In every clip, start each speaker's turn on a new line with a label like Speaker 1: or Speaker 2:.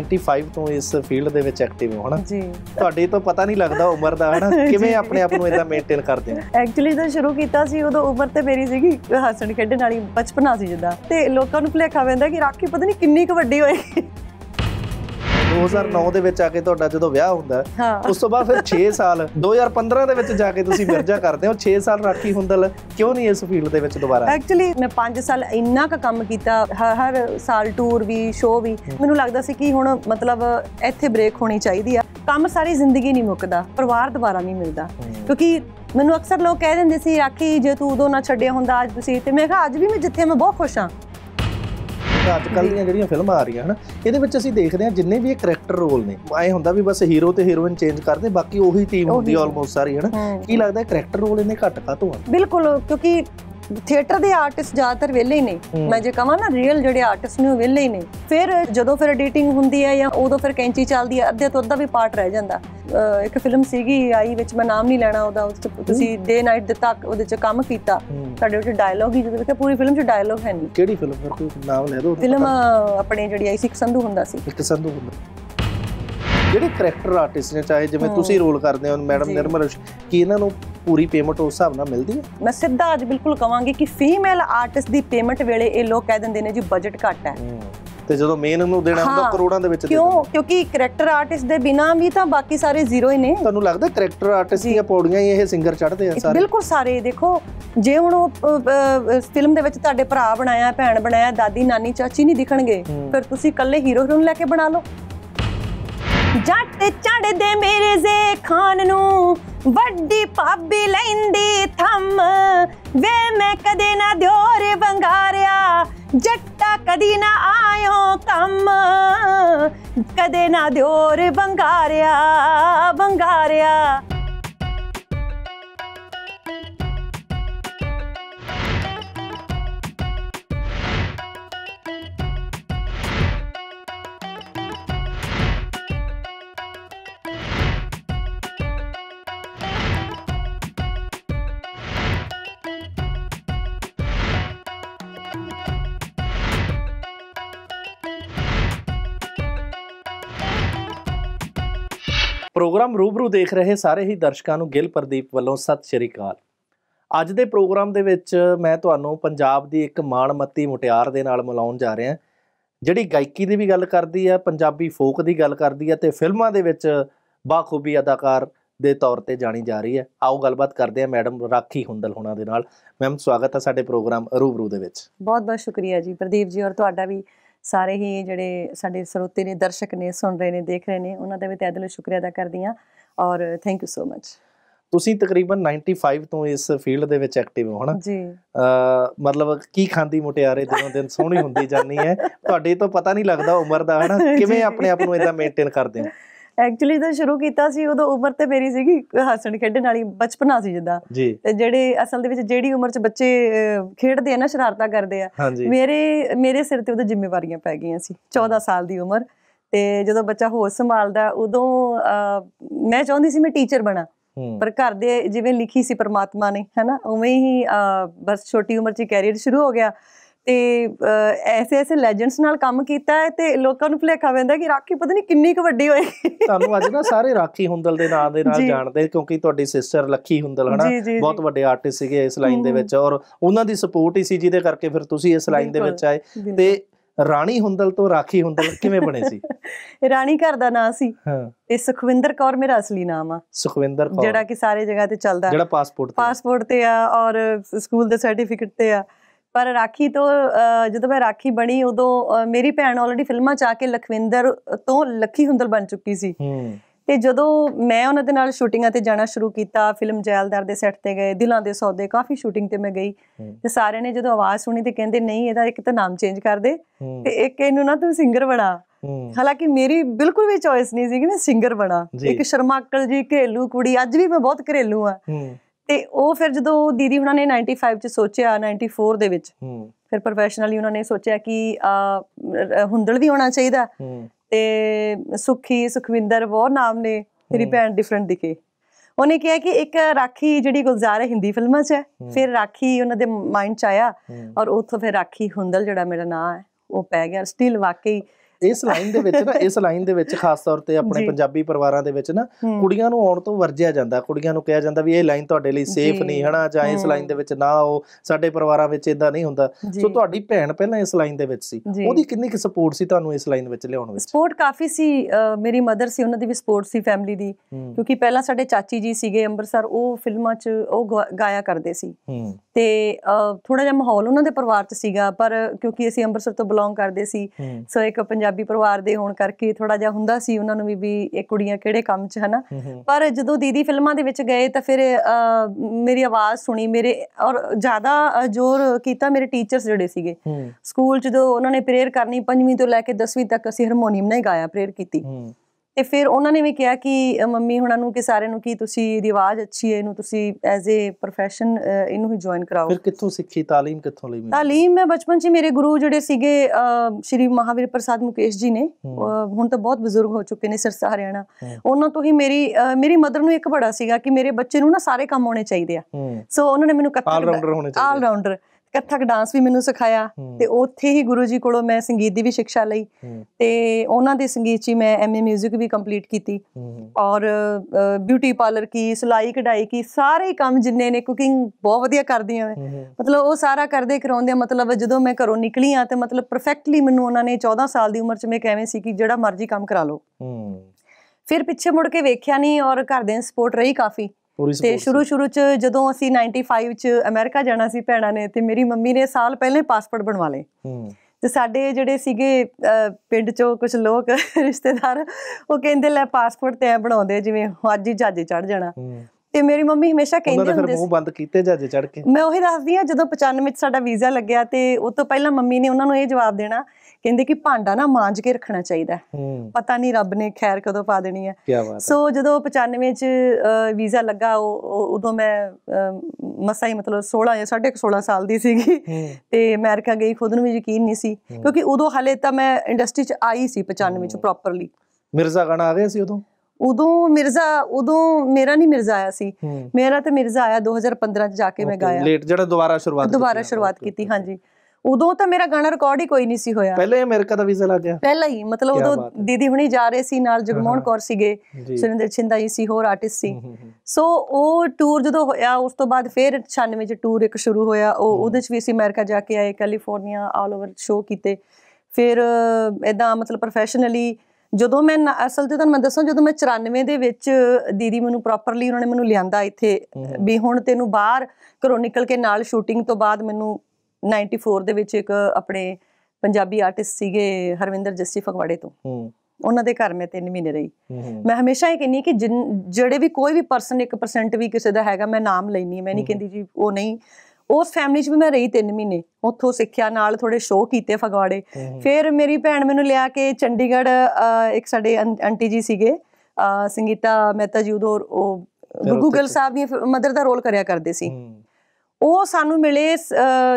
Speaker 1: 95 ਤੋਂ ਇਸ ਫੀਲਡ ਦੇ ਵਿੱਚ ਐਕਟਿਵ ਹੋ ਹਨਾ ਜੀ ਤੁਹਾਡੇ ਤੋਂ ਪਤਾ ਨਹੀਂ ਲੱਗਦਾ ਉਮਰ ਦਾ ਹਨਾ ਕਿਵੇਂ ਆਪਣੇ ਆਪ ਨੂੰ ਇਦਾਂ ਮੇਨਟੇਨ ਕਰਦੇ ਹੋ
Speaker 2: ਐਕਚੁਅਲੀ ਜਦੋਂ ਸ਼ੁਰੂ ਕੀਤਾ ਸੀ ਉਦੋਂ ਉਮਰ ਤੇ ਮੇਰੀ ਸੀਗੀ ਹਾਸਣ ਖੇਡਣ ਵਾਲੀ ਬਚਪਨਾ ਸੀ ਜਿੱਦਾਂ ਤੇ ਲੋਕਾਂ ਨੂੰ ਭੁਲੇਖਾ ਪੈਂਦਾ ਕਿ ਰਾਖੀ ਪਤਾ ਨਹੀਂ ਕਿੰਨੀ ਕੁ ਵੱਡੀ ਹੋਏਗੀ
Speaker 1: 2009 ਦੇ ਵਿੱਚ ਆ ਕੇ ਤੁਹਾਡਾ ਜਦੋਂ ਵਿਆਹ ਹੁੰਦਾ ਉਸ ਤੋਂ ਬਾਅਦ ਫਿਰ 6 ਸਾਲ 2015 ਦੇ ਵਿੱਚ ਜਾ ਕੇ ਤੁਸੀਂ ਮਿਰਜ਼ਾ ਕਰਦੇ ਹੋ 6 ਸਾਲ ਰਾਖੀ ਹੁੰਦਲ ਕਿਉਂ ਨਹੀਂ ਇਸ ਫੀਲਡ ਦੇ ਵਿੱਚ ਦੁਬਾਰਾ
Speaker 2: ਐਕਚੁਅਲੀ ਮੈਂ 5 ਸਾਲ ਇੰਨਾ ਕ ਕੰਮ ਕੀਤਾ ਹਰ ਸਾਲ ਟੂਰ ਵੀ ਸ਼ੋਅ ਵੀ ਮੈਨੂੰ ਲੱਗਦਾ ਸੀ ਕਿ ਹੁਣ ਮਤਲਬ ਇੱਥੇ ਬ੍ਰੇਕ ਹੋਣੀ ਚਾਹੀਦੀ ਆ ਕੰਮ ਸਾਰੀ ਜ਼ਿੰਦਗੀ ਨਹੀਂ ਮੁੱਕਦਾ ਪਰਿਵਾਰ ਦੁਬਾਰਾ ਨਹੀਂ ਮਿਲਦਾ ਕਿਉਂਕਿ ਮੈਨੂੰ ਅਕਸਰ ਲੋਕ ਕਹਿ ਦਿੰਦੇ ਸੀ ਰਾਖੀ ਜੇ ਤੂੰ ਉਦੋਂ ਨਾ ਛੱਡਿਆ ਹੁੰਦਾ ਅੱਜ ਤੁਸੀਂ ਤੇ ਮੈਂ ਕਿਹਾ ਅੱਜ ਵੀ ਮੈਂ ਜਿੱਥੇ ਮੈਂ ਬਹੁਤ ਖੁਸ਼ ਹਾਂ
Speaker 1: ਅੱਜ ਕੱਲ ਦੀਆਂ ਜਿਹੜੀਆਂ ਫਿਲਮਾਂ ਆ ਰਹੀਆਂ ਹਨ ਇਹਦੇ ਵਿੱਚ ਅਸੀਂ ਦੇਖਦੇ ਹਾਂ ਜਿੰਨੇ ਵੀ ਇਹ ਕੈਰੈਕਟਰ ਰੋਲ ਨੇ ਐ ਹੁੰਦਾ ਵੀ ਬਸ ਹੀਰੋ ਤੇ ਹੀਰੋਇਨ ਚੇਂਜ ਕਰਦੇ ਬਾਕੀ ਉਹੀ ਟੀਮ ਹੁੰਦੀ ਆਲਮੋਸਟ ਸਾਰੀ ਹਨ ਕੀ ਲੱਗਦਾ ਕੈਰੈਕਟਰ ਰੋਲ ਇਹਨੇ ਘੱਟ ਕਾਤੋਂ ਆ
Speaker 2: ਬਿਲਕੁਲ ਕਿਉਂਕਿ ਥੀਏਟਰ ਦੇ ਆਰਟਿਸਟ ਜ਼ਿਆਦਾਤਰ ਵਿਹਲੇ ਹੀ ਨੇ ਮੈਂ ਜੇ ਕਹਾਂ ਨਾ ਰੀਅਲ ਜਿਹੜੇ ਆਰਟਿਸਟ ਨੇ ਉਹ ਵਿਹਲੇ ਹੀ ਨੇ ਫਿਰ ਜਦੋਂ ਫਿਰ ਐਡੀਟਿੰਗ ਹੁੰਦੀ ਹੈ ਜਾਂ ਉਦੋਂ ਫਿਰ ਕੈਂਚੀ ਚੱਲਦੀ ਹੈ ਅੱਧੇ ਤੋਂ ਅੱਧਾ ਵੀ ਪਾਰਟ ਰਹਿ ਜਾਂਦਾ ਇੱਕ ਫਿਲਮ ਸੀਗੀ ਆਈ ਵਿੱਚ ਮੈਂ ਨਾਮ ਨਹੀਂ ਲੈਣਾ ਉਹਦਾ ਉਸ ਤੁਸੀਂ ਡੇ ਨਾਈਟ ਦੇ ਤੱਕ ਉਹਦੇ ਚ ਕੰਮ ਕੀਤਾ ਸਾਡੇ ਉੱਤੇ ਡਾਇਲੌਗ ਹੀ ਜਦੋਂ ਕਿ ਪੂਰੀ ਫਿਲਮ ਚ ਡਾਇਲੌਗ ਹੈ ਨਹੀਂ ਕਿਹੜੀ ਫਿਲਮ ਫਿਰ ਕੋਈ ਨਾਮ ਲੈ ਦਿਓ ਫਿਲਮ ਆਪਣੇ ਜਿਹੜੀ ਆਈ ਸੀ ਸੰਧੂ ਹੁੰਦਾ ਸੀ ਇੱਕ ਸੰਧੂ
Speaker 1: ਹੁੰਦਾ ਜਿਹੜੇ ਕੈਰੈਕਟਰ ਆਰਟਿਸਟ ਨੇ ਚਾਹੇ ਜਿਵੇਂ ਤੁਸੀਂ ਰੋਲ ਕਰਦੇ ਹੋ ਮੈਡਮ ਨਿਰਮਲ ਕੀ ਇਹਨਾਂ ਨੂੰ ਪੂਰੀ ਪੇਮੈਂਟ ਉਸ ਹਿਸਾਬ ਨਾਲ ਮਿਲਦੀ ਹੈ
Speaker 2: ਮੈਂ ਸਿੱਧਾ ਅੱਜ ਬਿਲਕੁਲ ਕਹਾਂਗੀ ਕਿ ਫੀਮੇਲ ਆਰਟਿਸਟ ਦੀ ਪੇਮੈਂਟ ਵੇਲੇ ਇਹ ਲੋਕ ਕਹਿ ਦਿੰਦੇ ਨੇ ਜੀ ਬਜਟ ਘੱਟ ਹੈ
Speaker 1: ਤੇ ਜਦੋਂ ਮੇਨ ਨੂੰ ਦੇਣਾ ਹੁੰਦਾ ਕਰੋੜਾਂ ਦੇ ਵਿੱਚ ਕਿਉਂ
Speaker 2: ਕਿਉਂਕਿ ਕੈਰੈਕਟਰ ਆਰਟਿਸਟ ਦੇ ਬਿਨਾ ਵੀ ਤਾਂ ਬਾਕੀ ਸਾਰੇ ਜ਼ੀਰੋ ਹੀ ਨੇ ਤੁਹਾਨੂੰ ਲੱਗਦਾ ਕੈਰੈਕਟਰ ਆਰਟਿਸਟ ਦੀਆਂ
Speaker 1: ਪੌੜੀਆਂ ਹੀ ਇਹ ਸਿੰਗਰ ਚੜ੍ਹਦੇ ਆ ਸਾਰੇ
Speaker 2: ਬਿਲਕੁਲ ਸਾਰੇ ਦੇਖੋ ਜੇ ਹੁਣ ਉਹ ਫਿਲਮ ਦੇ ਵਿੱਚ ਤੁਹਾਡੇ ਭਰਾ ਬਣਾਇਆ ਭੈਣ ਬਣਾਇਆ ਦਾਦੀ ਨਾਨੀ ਚਾਚੀ ਨਹੀਂ ਦਿਖਣਗੇ ਫਿਰ ਤੁਸੀਂ ਇਕੱਲੇ ਹੀਰੋ ਹੀਰੋਇਨ ਲੈ ਕੇ ਬਣਾ ਲਓ ਜੱਟ ਚੜਦੇ ਮੇਰੇ ਜ਼ੇ ਖਾਨ ਨੂੰ ਵੱਡੀ ਭਾਬੀ ਲੈਂਦੀ ਥੰਮ ਵੇ ਮੈਂ ਕਦੇ ਨਾ ਦਿਓਰ ਵੰਗਾਰਿਆ ਜੱਟਾ ਕਦੀ ਨਾ ਆਇਓ ਕੰਮ ਕਦੇ ਨਾ ਦਿਓਰ ਵੰਗਾਰਿਆ ਵੰਗਾਰਿਆ
Speaker 1: ਪ੍ਰੋਗਰਾਮ ਰੂਬਰੂ ਦੇਖ ਰਹੇ ਸਾਰੇ ਹੀ ਦਰਸ਼ਕਾਂ ਨੂੰ ਗਿਲ ਪ੍ਰਦੀਪ ਵੱਲੋਂ ਸਤਿ ਸ਼੍ਰੀ ਅਕਾਲ ਅੱਜ ਦੇ ਪ੍ਰੋਗਰਾਮ ਦੇ ਵਿੱਚ ਮੈਂ ਤੁਹਾਨੂੰ ਪੰਜਾਬ ਦੀ ਇੱਕ ਮਾਣਮੱਤੀ ਮੁਟਿਆਰ ਦੇ ਨਾਲ ਮਿਲਾਉਣ ਜਾ ਰਿਹਾ ਜਿਹੜੀ ਗਾਇਕੀ ਦੀ ਵੀ ਗੱਲ ਕਰਦੀ ਹੈ ਪੰਜਾਬੀ ਫੋਕ ਦੀ ਗੱਲ ਕਰਦੀ ਹੈ ਤੇ ਫਿਲਮਾਂ ਦੇ ਵਿੱਚ ਬਾਖੂਬੀ ਅਦਾਕਾਰ ਦੇ ਤੌਰ ਤੇ ਜਾਣੀ ਜਾ ਰਹੀ ਹੈ ਆਓ ਗੱਲਬਾਤ ਕਰਦੇ ਹਾਂ ਮੈਡਮ ਰਾਖੀ ਹੁੰਦਲ ਹੋਣਾ ਦੇ ਨਾਲ ਮੈਮ ਸਵਾਗਤ ਹੈ ਸਾਡੇ ਪ੍ਰੋਗਰਾਮ ਰੂਬਰੂ ਦੇ ਵਿੱਚ
Speaker 2: ਬਹੁਤ ਬਹੁਤ ਸ਼ੁਕਰੀਆ ਜੀ ਪ੍ਰਦੀਪ ਜੀ ਔਰ ਤੁਹਾਡਾ ਵੀ ਸਾਰੇ ਹੀ ਜਿਹੜੇ ਸਾਡੇ ਸਰੋਤੇ ਨੇ ਦਰਸ਼ਕ ਨੇ ਸੁਣ ਰਹੇ ਨੇ ਦੇਖ ਰਹੇ ਨੇ ਉਹਨਾਂ ਦਾ ਵੀ ਤਹਿ ਦਿਲੋਂ ਸ਼ੁਕਰੀਆ ਅਦਾ ਕਰਦੀ ਆ ਔਰ ਥੈਂਕ ਯੂ ਸੋ ਮਚ
Speaker 1: ਤੁਸੀਂ ਤਕਰੀਬਨ 95 ਤੋਂ ਇਸ ਫੀਲਡ ਦੇ ਵਿੱਚ ਐਕਟਿਵ ਹੋ ਹਨਾ ਜੀ ਅ ਮਤਲਬ ਕੀ ਖਾਂਦੀ ਮੁਟਿਆਰੇ ਦਿਨੋਂ ਦਿਨ ਸੋਹਣੀ ਹੁੰਦੀ ਜਾਂਦੀ ਹੈ ਤੁਹਾਡੇ ਤੋਂ ਪਤਾ ਨਹੀਂ ਲੱਗਦਾ ਉਮਰ ਦਾ ਹਨਾ ਕਿਵੇਂ ਆਪਣੇ ਆਪ ਨੂੰ ਇਦਾਂ ਮੇਨਟੇਨ ਕਰਦੇ ਹੋ
Speaker 2: ਐਕਚੁਅਲੀ ਜਦੋਂ ਸ਼ੁਰੂ ਕੀਤਾ ਸੀ ਉਦੋਂ ਉਮਰ ਤੇ ਮੇਰੀ ਸੀਗੀ ਹਾਸਣ ਖੇਡਣ ਵਾਲੀ ਬਚਪਨਾ ਸੀ ਜਿੱਦਾਂ ਤੇ ਜਿਹੜੇ ਅਸਲ ਦੇ ਵਿੱਚ ਜਿਹੜੀ ਉਮਰ 'ਚ ਬੱਚੇ ਖੇਡਦੇ ਆ ਨਾ ਸ਼ਰਾਰਤਾਂ ਕਰਦੇ ਆ ਮੇਰੇ ਮੇਰੇ ਸਿਰ ਤੇ ਉਹਦੇ ਜ਼ਿੰਮੇਵਾਰੀਆਂ ਪੈ ਗਈਆਂ ਸੀ 14 ਸਾਲ ਦੀ ਉਮਰ ਤੇ ਜਦੋਂ ਬੱਚਾ ਹੋਸ਼ ਸੰਭਾਲਦਾ ਉਦੋਂ ਮੈਂ ਚਾਹੁੰਦੀ ਸੀ ਮੈਂ ਟੀਚਰ ਬਣਾ ਪਰ ਘਰ ਦੇ ਜਿਵੇਂ ਲਿਖੀ ਸੀ ਪਰਮਾਤਮਾ ਨੇ ਹੈਨਾ ਉਵੇਂ ਹੀ ਬਸ ਛੋਟੀ ਉਮਰ 'ਚ ਕੈਰੀਅਰ ਸ਼ੁਰੂ ਹੋ ਗਿਆ ਤੇ ਐਸੇ ਐਸੇ ਲੈਜੈਂਡਸ ਨਾਲ ਕੰਮ ਕੀਤਾ ਹੈ ਤੇ ਲੋਕਾਂ ਨੂੰ ਭੁਲੇਖਾ ਪੈਂਦਾ ਕਿ ਰਾਖੀ ਪਤਾ ਨਹੀਂ ਕਿੰਨੀ ਕੁ ਵੱਡੀ ਹੋਏਗੀ
Speaker 1: ਤੁਹਾਨੂੰ ਅੱਜ ਨਾ ਸਾਰੇ ਰਾਖੀ ਹੁੰਦਲ ਦੇ ਨਾਮ ਦੇ ਨਾਲ ਜਾਣਦੇ ਕਿਉਂਕਿ ਤੁਹਾਡੀ ਸਿਸਟਰ ਲੱਖੀ ਹੁੰਦਲ ਹਨਾ ਬਹੁਤ ਵੱਡੇ ਆਰਟਿਸਟ ਸੀਗੇ ਇਸ ਲਾਈਨ ਦੇ ਵਿੱਚ ਔਰ ਉਹਨਾਂ ਦੀ ਸਪੋਰਟ ਹੀ ਸੀ ਜਿਹਦੇ ਕਰਕੇ ਫਿਰ ਤੁਸੀਂ ਇਸ ਲਾਈਨ ਦੇ ਵਿੱਚ ਆਏ ਤੇ ਰਾਣੀ ਹੁੰਦਲ ਤੋਂ ਰਾਖੀ ਹੁੰਦਲ ਕਿਵੇਂ ਬਣੇ ਸੀ
Speaker 2: ਰਾਣੀ ਘਰ ਦਾ ਨਾਮ ਸੀ ਹਾਂ ਤੇ ਸੁਖਵਿੰਦਰ ਕੌਰ ਮੇਰਾ ਅਸਲੀ ਨਾਮ ਆ
Speaker 1: ਸੁਖਵਿੰਦਰ ਕੌਰ ਜਿਹੜਾ ਕਿ
Speaker 2: ਸਾਰੇ ਜਗ੍ਹਾ ਤੇ ਚੱਲਦਾ ਜਿਹੜਾ ਪਾਸਪੋਰਟ ਤੇ ਪਾਸਪੋਰਟ ਤੇ ਆ ਔਰ ਸਕੂਲ ਦੇ ਸਰਟੀਫਿਕੇਟ ਤੇ ਆ ਪਰ ਰਾਖੀ ਤੋਂ ਜਦੋਂ ਮੈਂ ਰਾਖੀ ਬਣੀ ਉਦੋਂ ਮੇਰੀ ਭੈਣ ਆਲਰੇਡੀ ਫਿਲਮਾਂ ਚ ਆ ਕੇ ਲਖਵਿੰਦਰ ਤੋਂ ਲੱਖੀ ਹੁੰਦਲ ਬਣ ਚੁੱਕੀ ਸੀ ਤੇ ਜਦੋਂ ਮੈਂ ਉਹਨਾਂ ਦੇ ਨਾਲ ਸ਼ੂਟਿੰਗਾਂ ਤੇ ਜਾਣਾ ਸ਼ੁਰੂ ਕੀਤਾ ਫਿਲਮ ਜੈਲਦਾਰ ਦੇ ਸੈੱਟ ਤੇ ਗਏ ਦਿਲਾਂ ਦੇ ਸੌਦੇ ਕਾਫੀ ਸ਼ੂਟਿੰਗ ਤੇ ਮੈਂ ਗਈ ਤੇ ਸਾਰਿਆਂ ਨੇ ਜਦੋਂ ਆਵਾਜ਼ ਸੁਣੀ ਤੇ ਕਹਿੰਦੇ ਨਹੀਂ ਇਹਦਾ ਇੱਕ ਤਾਂ ਨਾਮ ਚੇਂਜ ਕਰ ਦੇ ਤੇ ਇੱਕ ਇਹਨੂੰ ਨਾ ਤੂੰ ਸਿੰਗਰ ਬਣਾ ਹਾਲਾਂਕਿ ਮੇਰੀ ਬਿਲਕੁਲ ਵੀ ਚੋਇਸ ਨਹੀਂ ਸੀ ਕਿ ਮੈਂ ਸਿੰਗਰ ਬਣਾ ਇੱਕ ਸ਼ਰਮਾਕਲ ਜੀ ਘਰੇਲੂ ਕੁੜੀ ਅੱਜ ਵੀ ਮੈਂ ਬਹੁਤ ਘਰੇਲੂ ਆ ਤੇ ਉਹ ਫਿਰ ਜਦੋਂ ਦੀਦੀ ਹੁਣਾਂ ਨੇ 95 ਚ ਸੋਚਿਆ 94 ਦੇ ਵਿੱਚ ਹੂੰ ਫਿਰ ਪ੍ਰੋਫੈਸ਼ਨਲੀ ਉਹਨਾਂ ਨੇ ਸੋਚਿਆ ਕਿ ਆ ਹੁੰਦਲ ਵੀ ਹੋਣਾ ਚਾਹੀਦਾ ਹੂੰ ਤੇ ਸੁਖੀ ਸੁਖਵਿੰਦਰ ਉਹ ਨਾਮ ਨੇ ਤੇਰੀ ਭੈਣ ਡਿਫਰੈਂਟ ਦਿਖੇ ਉਹਨੇ ਕਿਹਾ ਕਿ ਇੱਕ ਰਾਖੀ ਜਿਹੜੀ ਗੁਲਜ਼ਾਰ ਹਿੰਦੀ ਫਿਲਮਾਂ 'ਚ ਹੈ ਫਿਰ ਰਾਖੀ ਉਹਨਾਂ ਦੇ ਮਾਈਂਡ 'ਚ ਆਇਆ ਔਰ ਉਥੋਂ ਫਿਰ ਰਾਖੀ ਹੁੰਦਲ ਜਿਹੜਾ ਮੇਰਾ ਨਾਮ ਹੈ ਉਹ ਪੈ ਗਿਆ ਸਟਿਲ ਵਾਕਈ ਇਸ ਲਾਈਨ ਦੇ ਵਿੱਚ ਨਾ ਇਸ
Speaker 1: ਲਾਈਨ ਦੇ ਵਿੱਚ ਖਾਸ ਤੌਰ ਤੇ ਆਪਣੇ ਪੰਜਾਬੀ ਪਰਿਵਾਰਾਂ ਦੇ ਵਿੱਚ ਨਾ ਕੁੜੀਆਂ ਨੂੰ ਆਉਣ ਤੋਂ ਵਰਜਿਆ ਜਾਂਦਾ ਕੁੜੀਆਂ ਨੂੰ ਕਿਹਾ ਜਾਂਦਾ ਵੀ ਇਹ ਲਾਈਨ ਤੁਹਾਡੇ ਲਈ ਸੇਫ ਨਹੀਂ ਹਨਾ ਜਾਂ ਇਸ ਲਾਈਨ ਦੇ ਵਿੱਚ ਨਾ ਆਓ ਸਾਡੇ ਪਰਿਵਾਰਾਂ ਵਿੱਚ ਇਦਾਂ ਨਹੀਂ ਹੁੰਦਾ ਸੋ ਤੁਹਾਡੀ ਭੈਣ ਪਹਿਲਾਂ ਇਸ ਲਾਈਨ ਦੇ ਵਿੱਚ ਸੀ ਉਹਦੀ ਕਿੰਨੀ ਕਿ ਸਪੋਰਟ ਸੀ ਤੁਹਾਨੂੰ ਇਸ ਲਾਈਨ ਵਿੱਚ ਲਿਆਉਣ ਵਿੱਚ ਸਪੋਰਟ ਕਾਫੀ
Speaker 2: ਸੀ ਮੇਰੀ ਮਦਰ ਸੀ ਉਹਨਾਂ ਦੀ ਵੀ ਸਪੋਰਟ ਸੀ ਫੈਮਿਲੀ ਦੀ
Speaker 1: ਕਿਉਂਕਿ
Speaker 2: ਪਹਿਲਾਂ ਸਾਡੇ ਚਾਚੀ ਜੀ ਸੀਗੇ ਅੰਮ੍ਰਿਤਸਰ ਉਹ ਫਿਲਮਾਂ 'ਚ ਉਹ ਗਾਇਆ ਕਰਦੇ ਸੀ ਤੇ ਥੋੜਾ ਜਿਹਾ ਮਾਹੌਲ ਉਹਨਾਂ ਦੇ ਪਰਿਵਾਰ 'ਚ ਸੀਗਾ ਪਰ ਕਿਉਂਕਿ ਅਸੀਂ ਅੰਮ੍ਰਿਤਸਰ ਤੋਂ ਬਿਲੋਂਗ ਕਰਦੇ ਸੀ ਸੋ ਇੱਕ ਪੰਜਾਬੀ ਪੰਜਾਬੀ ਪਰਿਵਾਰ ਦੇ ਹੋਣ ਕਰਕੇ ਥੋੜਾ ਜਿਹਾ ਹੁੰਦਾ ਸੀ ਉਹਨਾਂ ਨੂੰ ਵੀ ਵੀ ਇਹ ਕੁੜੀਆਂ ਕਿਹੜੇ ਕੰਮ 'ਚ ਹਨਾ ਪਰ ਜਦੋਂ ਦੀਦੀ ਫਿਲਮਾਂ ਦੇ ਵਿੱਚ ਗਏ ਤਾਂ ਫਿਰ ਮੇਰੀ ਆਵਾਜ਼ ਸੁਣੀ ਮੇਰੇ ਔਰ ਜ਼ਿਆਦਾ ਜ਼ੋਰ ਕੀਤਾ ਮੇਰੇ ਟੀਚਰਸ ਜਿਹੜੇ ਸੀਗੇ ਸਕੂਲ 'ਚ ਜਦੋਂ ਉਹਨਾਂ ਨੇ ਪ੍ਰੇਅਰ ਕਰਨੀ 5ਵੀਂ ਤੋਂ ਲੈ ਕੇ 10ਵੀਂ ਤੱਕ ਅਸੀਂ ਹਰਮੋਨੀਅਮ ਨਾਲ ਹੀ ਗਾਇਆ ਪ੍ਰੇਅਰ ਕੀਤੀ ਤੇ ਫਿਰ ਉਹਨਾਂ ਨੇ ਵੀ ਕਿਹਾ ਕਿ ਮੰਮੀ ਹੁਣਾਂ ਨੂੰ ਕਿ ਸਾਰੇ ਨੂੰ ਕਿ ਤੁਸੀਂ ਦੀ ਆਵਾਜ਼ ਅੱਛੀ ਹੈ ਇਹਨੂੰ ਤੁਸੀਂ ਐਜ਼ ਅ profession ਇਹਨੂੰ ਹੀ ਜੁਆਇਨ ਕਰਾਓ ਫਿਰ
Speaker 1: ਕਿੱਥੋਂ ਸਿੱਖੀ ਤਾਲੀਮ ਕਿੱਥੋਂ ਲਈ ਮੈਂ ਤਾਲੀਮ
Speaker 2: ਮੈਂ ਬਚਪਨ 'ਚ ਮੇਰੇ ਗੁਰੂ ਜਿਹੜੇ ਸੀਗੇ ਸ਼੍ਰੀ ਮਹਾਵੀਰ ਪ੍ਰਸਾਦ ਮੁਕੇਸ਼ ਜੀ ਨੇ ਹੁਣ ਤਾਂ ਬਹੁਤ ਬਜ਼ੁਰਗ ਹੋ ਚੁੱਕੇ ਨੇ ਸਰਸਾ ਹਰਿਆਣਾ ਉਹਨਾਂ ਤੋਂ ਹੀ ਮੇਰੀ ਮੇਰੀ ਮਦਰ ਨੂੰ ਇੱਕ ਬੜਾ ਸੀਗਾ ਕਿ ਮੇਰੇ ਬੱਚੇ ਨੂੰ ਨਾ ਸਾਰੇ ਕੰਮ ਆਉਣੇ ਚਾਹੀਦੇ ਆ ਸੋ ਉਹਨਾਂ ਨੇ ਮੈਨੂੰ ਕੱਥਕ ਆਲ ਰਾਉਂਡਰ ਹੋਣੇ ਚਾਹੀਦੇ ਆਲ ਰਾਉਂਡਰ ਕਥਕ ਡਾਂਸ ਵੀ ਮੈਨੂੰ ਸਿਖਾਇਆ ਤੇ ਉੱਥੇ ਹੀ ਗੁਰੂ ਜੀ ਕੋਲੋਂ ਮੈਂ ਸੰਗੀਤ ਦੀ ਵੀ ਸਿੱਖਿਆ ਲਈ ਤੇ ਉਹਨਾਂ ਦੇ ਸੰਗੀਤ 'ਚ ਮੈਂ ਐਮਏ 뮤직 ਵੀ ਕੰਪਲੀਟ ਕੀਤੀ ਔਰ ਬਿਊਟੀ ਪਾਰਲਰ ਕੀ ਸਲਾਈ ਕਢਾਈ ਕੀ ਸਾਰੇ ਕੰਮ ਜਿੰਨੇ ਨੇ ਕੁਕਿੰਗ ਬਹੁਤ ਵਧੀਆ ਕਰਦੀ ਆ ਮੈਂ ਮਤਲਬ ਉਹ ਸਾਰਾ ਕਰਦੇ ਕਰਾਉਂਦੇ ਮਤਲਬ ਜਦੋਂ ਮੈਂ ਘਰੋਂ ਨਿਕਲੀ ਆ ਤੇ ਮਤਲਬ ਪਰਫੈਕਟਲੀ ਮੈਨੂੰ ਉਹਨਾਂ ਨੇ 14 ਸਾਲ ਦੀ ਉਮਰ 'ਚ ਮੈਂ ਕਿਵੇਂ ਸੀ ਕਿ ਜਿਹੜਾ ਮਰਜ਼ੀ ਕੰਮ ਕਰਾ ਲਓ ਫਿਰ ਪਿੱਛੇ ਮੁੜ ਕੇ ਵੇਖਿਆ ਨਹੀਂ ਔਰ ਘਰ ਦੇ ਸਪੋਰਟ ਰਹੀ ਕਾਫੀ
Speaker 1: ਪੂਰੀ ਸਪੋਰਟ ਤੇ ਸ਼ੁਰੂ
Speaker 2: ਸ਼ੁਰੂ ਚ ਜਦੋਂ ਅਸੀਂ 95 ਚ ਅਮਰੀਕਾ ਜਾਣਾ ਸੀ ਭੈਣਾ ਨੇ ਤੇ ਮੇਰੀ ਮੰਮੀ ਨੇ ਸਾਲ ਪਹਿਲੇ ਪਾਸਪੋਰਟ ਬਣਵਾ ਲਏ ਹੂੰ ਤੇ ਸਾਡੇ ਜਿਹੜੇ ਸੀਗੇ ਪਿੰਡ ਚੋਂ ਕੁਝ ਲੋਕ ਰਿਸ਼ਤੇਦਾਰ ਉਹ ਕਹਿੰਦੇ ਲੈ ਪਾਸਪੋਰਟ ਤੇ ਐ ਬਣਾਉਂਦੇ ਜਿਵੇਂ ਅੱਜ ਹੀ ਜਾਜੇ ਚੜ ਜਾਣਾ ਹੂੰ ਤੇ ਮੇਰੀ ਮੰਮੀ ਹਮੇਸ਼ਾ ਕਹਿੰਦੀ ਹੁੰਦੀ ਸੀ ਫਿਰ ਮੂੰਹ
Speaker 1: ਬੰਦ ਕੀਤੇ ਜਾਜੇ ਚੜ ਕੇ ਮੈਂ
Speaker 2: ਉਹੀ ਦੱਸਦੀ ਆ ਜਦੋਂ 95 ਵਿੱਚ ਸਾਡਾ ਵੀਜ਼ਾ ਲੱਗਿਆ ਤੇ ਉਸ ਤੋਂ ਪਹਿਲਾਂ ਮੰਮੀ ਨੇ ਉਹਨਾਂ ਨੂੰ ਇਹ ਜਵਾਬ ਦੇਣਾ ਕਹਿੰਦੇ ਕਿ ਭਾਂਡਾ ਨਾ ਮਾਂਜ ਕੇ ਰੱਖਣਾ ਚਾਹੀਦਾ ਪਤਾ ਨਹੀਂ ਰੱਬ ਨੇ ਖੈਰ ਕਦੋਂ ਪਾ ਦੇਣੀ ਹੈ ਸੋ ਜਦੋਂ 95 ਚ ਵੀਜ਼ਾ ਲੱਗਾ ਉਹ ਉਦੋਂ ਮੈਂ ਮਸਾ ਹੀ ਮਤਲਬ 16 ਜਾਂ 16.5 ਸਾਲ ਦੀ ਸੀਗੀ ਤੇ ਅਮਰੀਕਾ ਗਈ ਖੁਦ ਨੂੰ ਵੀ ਯਕੀਨ ਨਹੀਂ ਸੀ ਕਿਉਂਕਿ ਉਦੋਂ ਹਲੇ ਤਾਂ ਮੈਂ ਇੰਡਸਟਰੀ ਚ ਆਈ ਸੀ 95 ਚ ਪ੍ਰੋਪਰਲੀ
Speaker 1: ਮਿਰਜ਼ਾ ਗਾਣਾ ਆ ਗਿਆ ਸੀ ਉਦੋਂ
Speaker 2: ਉਦੋਂ ਮਿਰਜ਼ਾ ਉਦੋਂ ਮੇਰਾ ਨਹੀਂ ਮਿਰਜ਼ਾ ਆਇਆ ਸੀ ਮੇਰਾ ਤੇ ਮਿਰਜ਼ਾ ਆਇਆ 2015 ਚ ਜਾ ਕੇ ਮੈਂ ਗਾਇਆ
Speaker 1: ਲੇਟ ਜਿਹੜਾ ਦੁਬਾਰਾ ਸ਼ੁਰੂਆਤ
Speaker 2: ਦੁਬਾਰਾ ਸ਼ੁਰੂਆਤ ਕੀਤੀ ਹਾਂਜੀ ਉਦੋਂ ਤਾਂ ਮੇਰਾ ਗਾਣਾ ਰਿਕਾਰਡ ਹੀ ਕੋਈ ਨਹੀਂ ਸੀ ਹੋਇਆ ਪਹਿਲੇ
Speaker 1: ਅਮਰੀਕਾ ਦਾ ਵੀਜ਼ਾ ਲੱਗਿਆ
Speaker 2: ਪਹਿਲਾਂ ਹੀ ਮਤਲਬ ਉਦੋਂ ਦੀਦੀ ਹੁਣੀ ਜਾ ਰਹੇ ਸੀ ਨਾਲ ਜਗਮੋਹਨ ਕੌਰ ਸੀਗੇ ਸੁਰਿੰਦਰ ਛਿੰਦਾ ਜੀ ਸੀ ਹੋਰ ਆਰਟਿਸਟ ਸੀ ਸੋ ਉਹ ਟੂਰ ਜਦੋਂ ਹੋਇਆ ਉਸ ਤੋਂ ਬਾਅਦ ਫਿਰ 96 ਚ ਟੂਰ ਇੱਕ ਸ਼ੁਰੂ ਹੋਇਆ ਉਹ ਉਹਦੇ ਚ ਵੀ ਅਸੀਂ ਅਮਰੀਕਾ ਜਾ ਕੇ ਆਏ ਕੈਲੀਫੋਰਨੀਆ ਆਲ ਓਵਰ ਸ਼ੋ ਕੀਤੇ ਫਿਰ ਇਦਾਂ ਮਤਲਬ ਪ੍ਰੋਫੈਸ਼ਨਲੀ ਜਦੋਂ ਮੈਂ ਅਸਲ ਤੇ ਤੁਹਾਨੂੰ ਮੈਂ ਦੱਸਾਂ ਜਦੋਂ ਮੈਂ 94 ਦੇ ਵਿੱਚ ਦੀਦੀ ਮੈਨੂੰ ਪ੍ਰੋਪਰਲੀ ਉਹਨਾਂ ਨੇ ਮੈਨੂੰ ਲਿਆਂਦਾ ਇੱਥੇ ਵੀ ਹੁਣ ਤੈਨੂੰ ਬਾਹਰ ਘਰੋਂ ਨਿਕਲ ਕੇ ਨਾਲ ਸ਼ੂਟਿੰਗ ਤੋਂ ਬਾਅਦ ਮੈਨੂੰ 94 ਦੇ ਵਿੱਚ ਇੱਕ ਆਪਣੇ ਪੰਜਾਬੀ ਆਰਟਿਸਟ ਸੀਗੇ ਹਰਵਿੰਦਰ ਜੱਸੀ ਫਗਵਾੜੇ ਤੋਂ ਉਹਨਾਂ ਦੇ ਘਰ ਮੈਂ 3 ਮਹੀਨੇ ਰਹੀ ਮੈਂ ਹਮੇਸ਼ਾ ਇਹ ਕਹਿੰਨੀ ਕਿ ਜਿਹੜੇ ਵੀ ਕੋਈ ਵੀ ਪਰਸਨ 1% ਵੀ ਕਿਸੇ ਦਾ ਹੈਗਾ ਮੈਂ ਨਾਮ ਲੈਣੀ ਮੈਂ ਨਹੀਂ ਕਹਿੰਦੀ ਜੀ ਉਹ ਨਹੀਂ ਉਸ ਫੈਮਿਲੀ 'ਚ ਵੀ ਮੈਂ ਰਹੀ 3 ਮਹੀਨੇ ਉੱਥੋਂ ਸਿੱਖਿਆ ਨਾਲ ਥੋੜੇ ਸ਼ੋਅ ਕੀਤੇ ਫਗਵਾੜੇ ਫਿਰ ਮੇਰੀ ਭੈਣ ਮੈਨੂੰ ਲਿਆ ਕੇ ਚੰਡੀਗੜ੍ਹ ਇੱਕ ਸਾਡੇ ਆਂਟੀ ਜੀ ਸੀਗੇ ਸੰਗੀਤਾ ਮਹਿਤਾ ਜੀ ਉਦੋਂ ਉਹ ਗੂਗਲ ਸਾਹਿਬ ਦੀ ਮਦਰ ਦਾ ਰੋਲ ਕਰਿਆ ਕਰਦੇ ਸੀ ਉਹ ਸਾਨੂੰ ਮਿਲੇ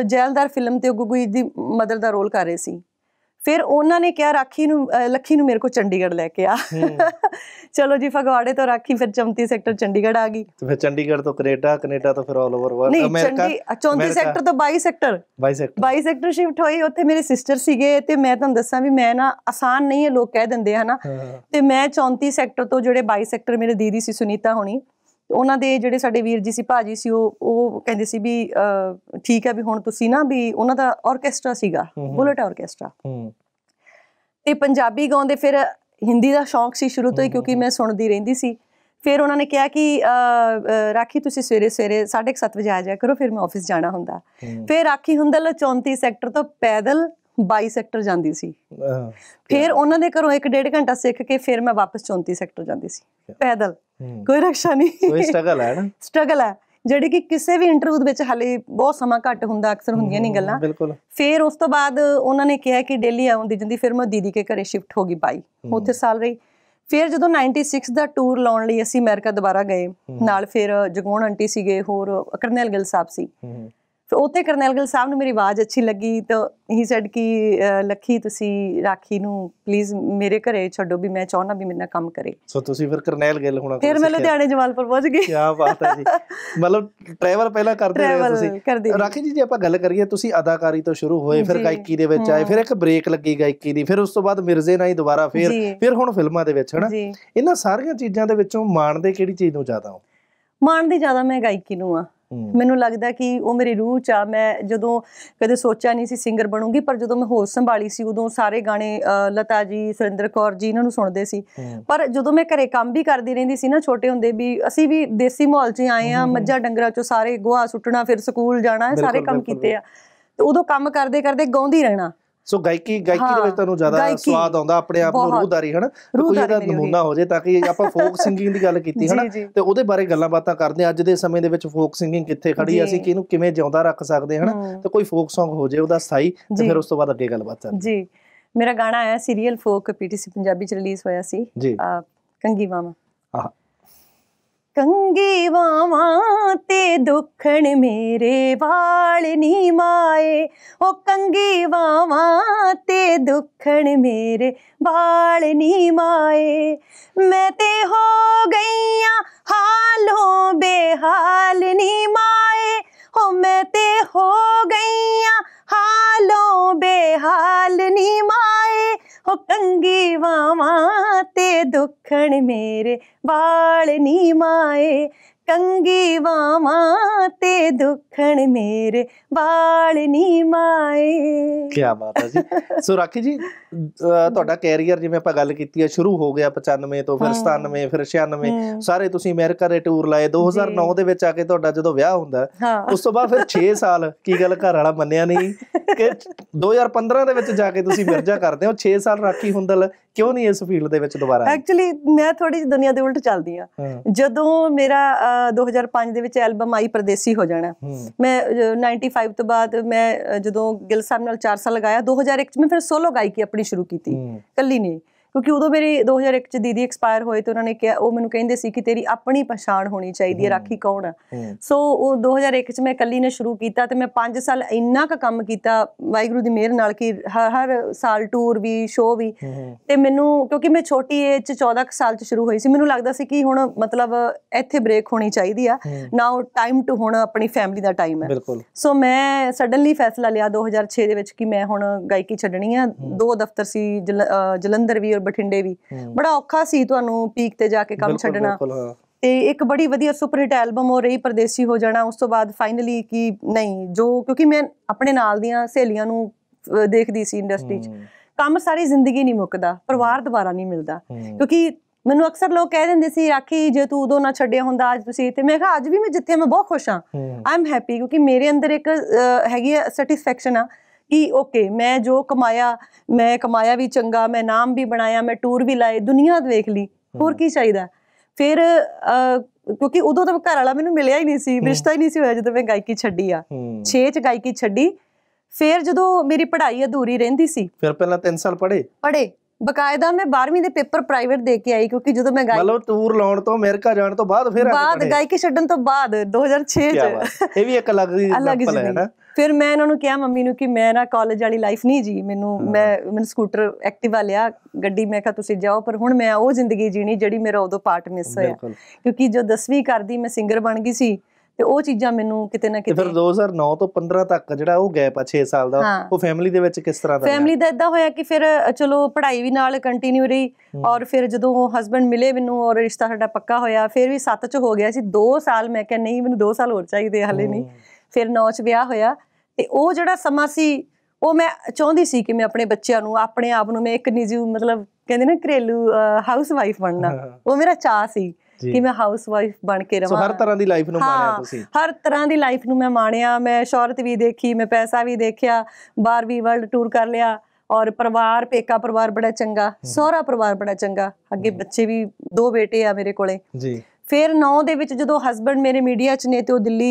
Speaker 2: ਜੈਲਦਾਰ ਫਿਲਮ ਤੇ ਗੁਗੂ ਜੀ ਦੀ ਮਦਰ ਦਾ ਰੋਲ ਕਰ ਰਹੇ ਸੀ ਫਿਰ ਉਹਨਾਂ ਨੇ ਕਿਹਾ ਰਾਖੀ ਨੂੰ ਲੱਖੀ ਨੂੰ ਮੇਰੇ ਕੋ ਚੰਡੀਗੜ੍ਹ ਲੈ ਕੇ ਆ ਚਲੋ ਜੀ ਫਗਵਾੜੇ ਤੋਂ ਰਾਖੀ ਫਿਰ 34 ਸੈਕਟਰ ਚੰਡੀਗੜ੍ਹ ਆ ਗਈ
Speaker 1: ਤੇ ਫਿਰ ਚੰਡੀਗੜ੍ਹ ਤੋਂ ਕੈਨੇਡਾ ਕੈਨੇਡਾ ਤੋਂ ਫਿਰ all over world America 34 sector ਤੋਂ 22 ਸੈਕਟਰ 22 ਸੈਕਟਰ 22
Speaker 2: ਸੈਕਟਰ ਸ਼ਿਫਟ ਹੋਈ ਉੱਥੇ ਮੇਰੇ ਸਿਸਟਰ ਸੀਗੇ ਤੇ ਮੈਂ ਤੁਹਾਨੂੰ ਦੱਸਾਂ ਵੀ ਮੈਂ ਨਾ ਆਸਾਨ ਨਹੀਂ ਹੈ ਲੋਕ ਕਹਿ ਦਿੰਦੇ ਹਨਾ ਤੇ ਮੈਂ 34 ਸੈਕਟਰ ਤੋਂ ਜਿਹੜੇ 22 ਸੈਕਟਰ ਮੇਰੇ ਦੀਦੀ ਸੀ ਸੁਨੀਤਾ ਹੋਣੀ ਉਹਨਾਂ ਦੇ ਜਿਹੜੇ ਸਾਡੇ ਵੀਰ ਜੀ ਸੀ ਭਾਜੀ ਸੀ ਉਹ ਉਹ ਕਹਿੰਦੇ ਸੀ ਵੀ ਠੀਕ ਹੈ ਵੀ ਹੁਣ ਤੁਸੀਂ ਨਾ ਵੀ ਉਹਨਾਂ ਦਾ ਆਰਕੈਸਟਰਾ ਸੀਗਾ ਬੁਲਟ ਆਰਕੈਸਟਰਾ ਤੇ ਪੰਜਾਬੀ ਗਾਉਂਦੇ ਫਿਰ ਹਿੰਦੀ ਦਾ ਸ਼ੌਂਕ ਸੀ ਸ਼ੁਰੂ ਤੋਂ ਹੀ ਕਿਉਂਕਿ ਮੈਂ ਸੁਣਦੀ ਰਹਿੰਦੀ ਸੀ ਫਿਰ ਉਹਨਾਂ ਨੇ ਕਿਹਾ ਕਿ ਰਾਖੀ ਤੁਸੀਂ ਸਵੇਰੇ ਸਵੇਰੇ 7:30 ਵਜੇ ਆ ਜਾਇਆ ਕਰੋ ਫਿਰ ਮੈਂ ਆਫਿਸ ਜਾਣਾ ਹੁੰਦਾ ਫਿਰ ਰਾਖੀ ਹੁੰਦਲ 34 ਸੈਕਟਰ ਤੋਂ ਪੈਦਲ 22 ਸੈਕਟਰ ਜਾਂਦੀ ਸੀ ਫਿਰ ਉਹਨਾਂ ਦੇ ਘਰੋਂ 1.5 ਘੰਟਾ ਸਿੱਖ ਕੇ ਫਿਰ ਮੈਂ ਵਾਪਸ 34 ਸੈਕਟਰ ਜਾਂਦੀ ਸੀ ਪੈਦਲ ਕੋਈ ਰਕਸ਼ਾ ਨਹੀਂ ਕੋਈ ਸਟਰਗਲ ਹੈ ਨਾ ਸਟਰਗਲ ਹੈ ਜਿਹੜੀ ਕਿ ਕਿਸੇ ਵੀ ਇੰਟਰਵਿਊ ਦੇ ਵਿੱਚ ਹਾਲੇ ਬਹੁਤ ਸਮਾਂ ਘੱਟ ਹੁੰਦਾ ਅਕਸਰ ਹੁੰਦੀਆਂ ਨਹੀਂ ਗੱਲਾਂ ਬਿਲਕੁਲ ਫਿਰ ਉਸ ਤੋਂ ਬਾਅਦ ਉਹਨਾਂ ਨੇ ਕਿਹਾ ਕਿ ਡੇਲੀ ਆਉਂਦੀ ਜਿੰਦੀ ਫਿਰ ਮੈਂ ਦੀਦੀ ਕੇ ਘਰੇ ਸ਼ਿਫਟ ਹੋ ਗਈ ਬਾਈ ਉੱਥੇ ਸਾਲ ਰਹੀ ਫਿਰ ਜਦੋਂ 96 ਦਾ ਟੂਰ ਲਾਉਣ ਲਈ ਅਸੀਂ ਅਮਰੀਕਾ ਦੁਬਾਰਾ ਗਏ ਨਾਲ ਫਿਰ ਜਗੋਣ ਆਂਟੀ ਸੀਗੇ ਹੋਰ ਕਰਨੈਲ ਗਿੱਲ ਸਾਹਿਬ ਸੀ ਫਿਰ ਉੱਥੇ ਕਰਨੈਲ ਗਿੱਲ ਸਾਹਿਬ ਨੂੰ ਮੇਰੀ ਆਵਾਜ਼ ਅੱਛੀ ਲੱਗੀ ਤਾਂ ਹੀ ਸੈਡ ਕਿ ਲੱਖੀ ਤੁਸੀਂ ਰਾਖੀ ਨੂੰ ਪਲੀਜ਼ ਮੇਰੇ ਘਰੇ ਛੱਡੋ ਵੀ ਮੈਂ ਚਾਹਣਾ ਵੀ ਮੇਨਾਂ ਕੰਮ ਕਰੇ
Speaker 1: ਸੋ ਤੁਸੀਂ ਫਿਰ ਕਰਨੈਲ ਗਿੱਲ ਹੋਣਾ ਫਿਰ ਮੈਂ ਲੁਧਿਆਣੇ
Speaker 2: ਜਮਾਲਪੁਰ ਪਹੁੰਚ ਗਈ ਕੀ
Speaker 1: ਬਾਤ ਹੈ ਜੀ ਮਤਲਬ ਟਰੈਵਲ ਪਹਿਲਾਂ ਕਰਦੇ ਰਹੇ ਤੁਸੀਂ ਰਾਖੀ ਜੀ ਜੇ ਆਪਾਂ ਗੱਲ ਕਰੀਏ ਤੁਸੀਂ ਅਦਾਕਾਰੀ ਤੋਂ ਸ਼ੁਰੂ ਹੋਏ ਫਿਰ ਗਾਇਕੀ ਦੇ ਵਿੱਚ ਆਏ ਫਿਰ ਇੱਕ ਬ੍ਰੇਕ ਲੱਗੀ ਗਾਇਕੀ ਦੀ ਫਿਰ ਉਸ ਤੋਂ ਬਾਅਦ ਮਿਰਜ਼ੇ ਨਾਲ ਹੀ ਦੁਬਾਰਾ ਫਿਰ ਫਿਰ ਹੁਣ ਫਿਲਮਾਂ ਦੇ ਵਿੱਚ ਹਨਾ ਇਹਨਾਂ ਸਾਰੀਆਂ ਚੀਜ਼ਾਂ ਦੇ ਵਿੱਚੋਂ ਮਾਣ ਦੇ ਕਿਹੜੀ ਚੀਜ਼ ਨੂੰ ਜ਼ਿਆਦਾ ਹੋ
Speaker 2: ਮਾਣ ਦੀ ਜ਼ਿਆਦਾ ਮੈਂ ਗਾਇਕੀ ਨੂੰ ਆ ਮੈਨੂੰ ਲੱਗਦਾ ਕਿ ਉਹ ਮੇਰੀ ਰੂਹ ਚ ਆ ਮੈਂ ਜਦੋਂ ਕਦੇ ਸੋਚਿਆ ਨਹੀਂ ਸੀ ਸਿੰਗਰ ਬਣੂੰਗੀ ਪਰ ਜਦੋਂ ਮੈਂ ਹੋਸ਼ ਸੰਭਾਲੀ ਸੀ ਉਦੋਂ ਸਾਰੇ ਗਾਣੇ ਲਤਾ ਜੀ ਸੁਰਿੰਦਰ ਕੌਰ ਜੀ ਇਹਨਾਂ ਨੂੰ ਸੁਣਦੇ ਸੀ ਪਰ ਜਦੋਂ ਮੈਂ ਘਰੇ ਕੰਮ ਵੀ ਕਰਦੀ ਰਹਿੰਦੀ ਸੀ ਨਾ ਛੋਟੇ ਹੁੰਦੇ ਵੀ ਅਸੀਂ ਵੀ ਦੇਸੀ ਮਾਹੌਲ 'ਚ ਆਏ ਆ ਮੱਝਾਂ ਡੰਗਰਾਂ 'ਚੋਂ ਸਾਰੇ ਗੋਹਾ ਸੁੱਟਣਾ ਫਿਰ ਸਕੂਲ ਜਾਣਾ ਸਾਰੇ ਕੰਮ ਕੀਤੇ ਆ ਤੇ ਉਦੋਂ ਕੰਮ ਕਰਦੇ ਕਰਦੇ ਗਾਉਂਦੀ ਰਹਿਣਾ
Speaker 1: ਸੋ ਗਾਇਕੀ ਗਾਇਕੀ ਦੇ ਵਿੱਚ ਤੁਹਾਨੂੰ ਜ਼ਿਆਦਾ ਸਵਾਦ ਆਉਂਦਾ ਆਪਣੇ ਆਪ ਨੂੰ ਰੂਹਦਾਰੀ ਹਨ ਕੋਈ ਇਹਦਾ ਨਮੂਨਾ ਹੋ ਜੇ ਤਾਂ ਕਿ ਆਪਾਂ ਫੋਕ ਸਿੰਗਿੰਗ ਦੀ ਗੱਲ ਕੀਤੀ ਹਨ ਤੇ ਉਹਦੇ ਬਾਰੇ ਗੱਲਾਂ ਬਾਤਾਂ ਕਰਦੇ ਅੱਜ ਦੇ ਸਮੇਂ ਦੇ ਵਿੱਚ ਫੋਕ ਸਿੰਗਿੰਗ ਕਿੱਥੇ ਖੜੀ ਅਸੀਂ ਕਿ ਇਹਨੂੰ ਕਿਵੇਂ ਜਿਉਂਦਾ ਰੱਖ ਸਕਦੇ ਹਨ ਤੇ ਕੋਈ ਫੋਕ Song ਹੋ ਜੇ ਉਹਦਾ ਸਾਈ ਤੇ ਫਿਰ ਉਸ ਤੋਂ ਬਾਅਦ ਅੱਗੇ ਗੱਲਬਾਤ ਚੱਲਦੀ
Speaker 2: ਜੀ ਮੇਰਾ ਗਾਣਾ ਆਇਆ ਸੀਰੀਅਲ ਫੋਕ ਪੀਟੀਸੀ ਪੰਜਾਬੀ ਚ ਰਿਲੀਜ਼ ਹੋਇਆ ਸੀ ਜੀ ਕੰਗੀ ਮਾਮਾ ਆਹ ਕੰਗੀ ਵਾਵਾਂ ਤੇ ਦੁੱਖਣ ਮੇਰੇ ਵਾਲ ਨੀ ਮਾਏ ਓ ਕੰਗੀ ਵਾਵਾਂ ਤੇ ਦੁੱਖਣ ਮੇਰੇ ਵਾਲ ਨੀ ਮਾਏ ਮੈਂ ਤੇ ਹੋ ਗਈਆਂ ਹਾਲੋਂ ਬੇਹਾਲ ਨੀ ਮਾਏ ਓ ਮੈਂ ਤੇ ਹੋ ਗਈਆਂ ਹਾਲੋਂ ਬੇਹਾਲ ਨੀ ਮਾਏ ਹੋ ਕੰਗੀ ਵਾਵਾਂ ਤੇ ਦੁੱਖਣ ਮੇਰੇ ਵਾਲ ਨੀ ਮਾਏ ਕੰਗੀ ਵਾਵਾਂ ਤੇ ਦੁਖਣ ਮੇਰੇ ਵਾਲ ਨੀ ਮਾਏ
Speaker 1: ਕੀ ਬਾਤ ਹੈ ਜੀ ਸੋ ਰਾਖੀ ਜੀ ਤੁਹਾਡਾ ਕੈਰੀਅਰ ਜਿਵੇਂ ਆਪਾਂ ਗੱਲ ਕੀਤੀ ਹੈ ਸ਼ੁਰੂ ਹੋ ਗਿਆ 95 ਤੋਂ ਫਿਰ 97 ਫਿਰ 96 ਸਾਰੇ ਤੁਸੀਂ ਅਮਰੀਕਾ ਦੇ ਟੂਰ ਲਾਏ 2009 ਦੇ ਵਿੱਚ ਆ ਕੇ ਤੁਹਾਡਾ ਜਦੋਂ ਵਿਆਹ ਹੁੰਦਾ ਉਸ ਤੋਂ ਬਾਅਦ ਫਿਰ 6 ਸਾਲ ਕੀ ਗੱਲ ਘਰ ਵਾਲਾ ਮੰਨਿਆ ਨਹੀਂ ਕਿ 2015 ਦੇ ਵਿੱਚ ਜਾ ਕੇ ਤੁਸੀਂ ਮਿਰਜਾ ਕਰਦੇ ਹੋ 6 ਸਾਲ ਰਾਖੀ ਹੁੰਦਲ ਕਿਉਂ ਨਹੀਂ ਇਸ ਫੀਲਡ ਦੇ ਵਿੱਚ ਦੁਬਾਰਾ
Speaker 2: ਐਕਚੁਅਲੀ ਮੈਂ ਥੋੜੀ ਜਿਹੀ ਦੁਨੀਆ ਦੇ ਉਲਟ ਚੱਲਦੀ ਆ ਜਦੋਂ ਮੇਰਾ 2005 ਦੇ ਵਿੱਚ ਐਲਬਮ ਆਈ ਪਰਦੇਸੀ ਹੋ ਜਾਣਾ ਮੈਂ 95 ਤੋਂ ਬਾਅਦ ਮੈਂ ਜਦੋਂ ਗਿਲ ਸਾਹਿਬ ਨਾਲ 4 ਸਾਲ ਲਗਾਇਆ 2001 ਚ ਮੈਂ ਫਿਰ ਸੋਲੋ ਗਾਇਕੀ ਆਪਣੀ ਸ਼ੁਰੂ ਕੀਤੀ ਕੱਲੀ ਨਹੀਂ ਕਿਉਂਕਿ ਉਦੋਂ ਮੇਰੇ 2001 ਚ ਦੀਦੀ ਐਕਸਪਾਇਰ ਹੋਏ ਤੇ ਉਹਨਾਂ ਨੇ ਕਿਹਾ ਉਹ ਮੈਨੂੰ ਕਹਿੰਦੇ ਸੀ ਕਿ ਤੇਰੀ ਆਪਣੀ ਪਛਾਣ ਹੋਣੀ ਚਾਹੀਦੀ ਹੈ ਰਾਖੀ ਕੌਣ ਆ ਸੋ ਉਹ 2001 ਚ ਮੈਂ ਇਕੱਲੀ ਨੇ ਸ਼ੁਰੂ ਕੀਤਾ ਤੇ ਮੈਂ 5 ਸਾਲ ਇੰਨਾ ਕੁ ਕੰਮ ਕੀਤਾ ਵਾਹਿਗੁਰੂ ਦੀ ਮਿਹਰ ਨਾਲ ਕਿ ਹਰ ਹਰ ਸਾਲ ਟੂਰ ਵੀ ਸ਼ੋ ਵੀ ਤੇ ਮੈਨੂੰ ਕਿਉਂਕਿ ਮੈਂ ਛੋਟੀ ਏਜ ਚ 14 ਸਾਲ ਚ ਸ਼ੁਰੂ ਹੋਈ ਸੀ ਮੈਨੂੰ ਲੱਗਦਾ ਸੀ ਕਿ ਹੁਣ ਮਤਲਬ ਇੱਥੇ ਬ੍ਰੇਕ ਹੋਣੀ ਚਾਹੀਦੀ ਆ ਨਾਓ ਟਾਈਮ ਟੂ ਹੁਣ ਆਪਣੀ ਫੈਮਿਲੀ ਦਾ ਟਾਈਮ ਹੈ ਸੋ ਮੈਂ ਸਡਨਲੀ ਫੈਸਲਾ ਲਿਆ 2006 ਦੇ ਵਿੱਚ ਕਿ ਮੈਂ ਹੁਣ ਗਾਇਕੀ ਛੱਡਣੀ ਆ ਦੋ ਦਫ਼ਤਰ ਸੀ ਜਲੰਧਰ ਵੀ ਔਰ ਬਠਿੰਡੇ ਵੀ ਬੜਾ ਔਖਾ ਸੀ ਤੁਹਾਨੂੰ ਪੀਕ ਤੇ ਜਾ ਕੇ ਕੰਮ ਛੱਡਣਾ ਤੇ ਇੱਕ ਬੜੀ ਵਧੀਆ ਸੁਪਰ ਹਿੱਟ ਐਲਬਮ ਹੋ ਰਹੀ ਪਰਦੇਸੀ ਹੋ ਜਾਣਾ ਉਸ ਤੋਂ ਬਾਅਦ ਫਾਈਨਲੀ ਕਿ ਨਹੀਂ ਜੋ ਕਿਉਂਕਿ ਮੈਂ ਆਪਣੇ ਨਾਲ ਦੀਆਂ ਸਹੇਲੀਆਂ ਨੂੰ ਦੇਖਦੀ ਸੀ ਇੰਡਸਟਰੀ 'ਚ ਕੰਮ ਸਾਰੀ ਜ਼ਿੰਦਗੀ ਨਹੀਂ ਮੁੱਕਦਾ ਪਰਿਵਾਰ ਦੁਬਾਰਾ ਨਹੀਂ ਮਿਲਦਾ ਕਿਉਂਕਿ ਮੈਨੂੰ ਅਕਸਰ ਲੋਕ ਕਹਿ ਦਿੰਦੇ ਸੀ ਰਾਖੀ ਜੇ ਤੂੰ ਉਦੋਂ ਨਾ ਛੱਡਿਆ ਹੁੰਦਾ ਅੱਜ ਤੁਸੀਂ ਤੇ ਮੈਂ ਕਿਹਾ ਅੱਜ ਵੀ ਮੈਂ ਜਿੱਥੇ ਮੈਂ ਬਹੁਤ ਖੁਸ਼ ਹਾਂ ਆਮ ਹੈਪੀ ਕਿਉਂਕਿ ਮੇਰੇ ਅੰਦਰ ਇੱਕ ਹੈਗੀ ਹੈ ਸੈਟੀਸਫੈਕਸ਼ਨ ਆ ਕਿ ਓਕੇ ਮੈਂ ਜੋ ਕਮਾਇਆ ਮੈਂ ਕਮਾਇਆ ਵੀ ਚੰਗਾ ਮੈਂ ਨਾਮ ਵੀ ਬਣਾਇਆ ਮੈਂ ਟੂਰ ਵੀ ਲਾਏ ਦੁਨੀਆ ਦੇਖ ਲਈ ਹੋਰ ਕੀ ਚਾਹੀਦਾ ਫਿਰ ਕਿਉਂਕਿ ਉਦੋਂ ਤਾਂ ਘਰ ਵਾਲਾ ਮੈਨੂੰ ਮਿਲਿਆ ਹੀ ਨਹੀਂ ਸੀ ਰਿਸ਼ਤਾ ਹੀ ਨਹੀਂ ਸੀ ਹੋਇਆ ਜਦੋਂ ਮੈਂ ਗਾਇਕੀ ਛੱਡੀ ਆ 6 ਚ ਗਾਇਕੀ ਛੱਡੀ ਫਿਰ ਜਦੋਂ ਮੇਰੀ ਪੜ੍ਹਾਈ ਅਧੂਰੀ ਰਹਿੰਦੀ ਸੀ
Speaker 1: ਫਿਰ ਪਹਿਲਾਂ 3 ਸਾਲ ਪੜ੍ਹੇ
Speaker 2: ਪੜ੍ਹੇ ਬਕਾਇਦਾ ਮੈਂ 12ਵੀਂ ਦੇ ਪੇਪਰ ਪ੍ਰਾਈਵੇਟ ਦੇ ਕੇ ਆਈ ਕਿਉਂਕਿ ਜਦੋਂ ਮੈਂ ਗਾਇਕੀ ਮਤਲਬ ਟੂਰ ਲਾਉਣ ਤੋਂ ਅਮਰੀਕਾ ਜਾਣ ਤੋਂ ਬਾਅਦ ਫਿਰ ਬਾਅਦ ਗਾਇਕੀ ਛੱਡਣ ਤੋਂ ਬਾਅਦ 2006 ਚ
Speaker 1: ਇਹ ਵੀ ਇੱਕ ਅਲੱਗ ਜੀ ਐਗਜ਼ਾਮਪਲ ਹੈ ਨਾ
Speaker 2: ਫਿਰ ਮੈਂ ਇਹਨਾਂ ਨੂੰ ਕਿਹਾ ਮੰਮੀ ਨੂੰ ਕਿ ਮੈਂ ਨਾ ਕਾਲਜ ਵਾਲੀ ਲਾਈਫ ਨਹੀਂ ਜੀ ਮੈਨੂੰ ਮੈਂ ਮੈਨੂੰ ਸਕੂਟਰ ਐਕਟਿਵਾ ਲਿਆ ਗੱਡੀ ਮੈਂ ਕਿਹਾ ਤੁਸੀਂ ਜਾਓ ਪਰ ਹੁਣ ਮੈਂ ਉਹ ਜ਼ਿੰਦਗੀ ਜੀਣੀ ਜਿਹੜੀ ਮੇਰਾ ਉਦੋਂ ਪਾਰਟ ਮਿਸ ਹੋਇਆ ਕਿਉਂਕਿ ਜੋ 10ਵੀਂ ਕਰਦੀ ਮੈਂ ਸਿੰਗਰ ਬਣ ਗਈ ਸੀ ਤੇ ਉਹ ਚੀਜ਼ਾਂ ਮੈਨੂੰ ਕਿਤੇ ਨਾ ਕਿਤੇ ਫਿਰ
Speaker 1: 2009 ਤੋਂ 15 ਤੱਕ ਜਿਹੜਾ ਉਹ ਗੈਪ ਆ 6 ਸਾਲ ਦਾ ਉਹ ਫੈਮਿਲੀ ਦੇ ਵਿੱਚ ਕਿਸ ਤਰ੍ਹਾਂ ਦਾ ਫੈਮਿਲੀ
Speaker 2: ਦਾ ਇਦਾਂ ਹੋਇਆ ਕਿ ਫਿਰ ਚਲੋ ਪੜ੍ਹਾਈ ਵੀ ਨਾਲ ਕੰਟੀਨਿਊ ਰਹੀ ਔਰ ਫਿਰ ਜਦੋਂ ਹਸਬੰਡ ਮਿਲੇ ਮੈਨੂੰ ਔਰ ਰਿਸ਼ਤਾ ਸਾਡਾ ਪੱਕਾ ਹੋਇਆ ਫਿਰ ਵੀ 7 ਚ ਹੋ ਗਿਆ ਸੀ 2 ਸਾਲ ਮੈਂ ਕਿਹਾ ਨਹੀਂ ਮੈਨੂੰ 2 ਸਾਲ ਹੋਰ ਚਾਹੀਦੇ ਹਲੇ ਨਹੀਂ ਫਿਰ 9 ਚ ਵਿਆਹ ਹੋਇਆ ਤੇ ਉਹ ਜਿਹੜਾ ਸਮਾਂ ਸੀ ਉਹ ਮੈਂ ਚਾਹੁੰਦੀ ਸੀ ਕਿ ਮੈਂ ਆਪਣੇ ਬੱਚਿਆਂ ਨੂੰ ਆਪਣੇ ਆਪ ਨੂੰ ਮੈਂ ਇੱਕ ਨਿਜੀ ਮਤਲਬ ਕਹਿੰਦੇ ਨਾ ਘਰੇਲੂ ਹਾਊਸ ਵਾਈਫ ਬਣਨਾ ਉਹ ਮੇਰਾ ਚਾਹ ਸੀ ਕਿ ਮੈਂ ਹਾਊਸ ਵਾਈਫ ਬਣ ਕੇ ਰਵਾਂ ਸੋ ਹਰ ਤਰ੍ਹਾਂ
Speaker 1: ਦੀ ਲਾਈਫ ਨੂੰ ਮਾਣਿਆ ਤੁਸੀਂ
Speaker 2: ਹਰ ਤਰ੍ਹਾਂ ਦੀ ਲਾਈਫ ਨੂੰ ਮੈਂ ਮਾਣਿਆ ਮੈਂ ਸ਼ੌਹਰਤ ਵੀ ਦੇਖੀ ਮੈਂ ਪੈਸਾ ਵੀ ਦੇਖਿਆ ਬਾਹਰ ਵੀ ਵਰਲਡ ਟੂਰ ਕਰ ਲਿਆ ਔਰ ਪਰਿਵਾਰ ਪੇਕਾ ਪਰਿਵਾਰ ਬੜਾ ਚੰਗਾ ਸਹੁਰਾ ਪਰਿਵਾਰ ਬੜਾ ਚੰਗਾ ਅੱਗੇ ਬੱਚੇ ਵੀ ਦੋ ਬੇਟੇ ਆ ਮੇਰੇ ਕੋਲੇ ਜੀ ਫਿਰ 9 ਦੇ ਵਿੱਚ ਜਦੋਂ ਹਸਬੰਡ ਮੇਰੇ ਮੀਡੀਆ 'ਚ ਨੇ ਤੇ ਉਹ ਦਿੱਲੀ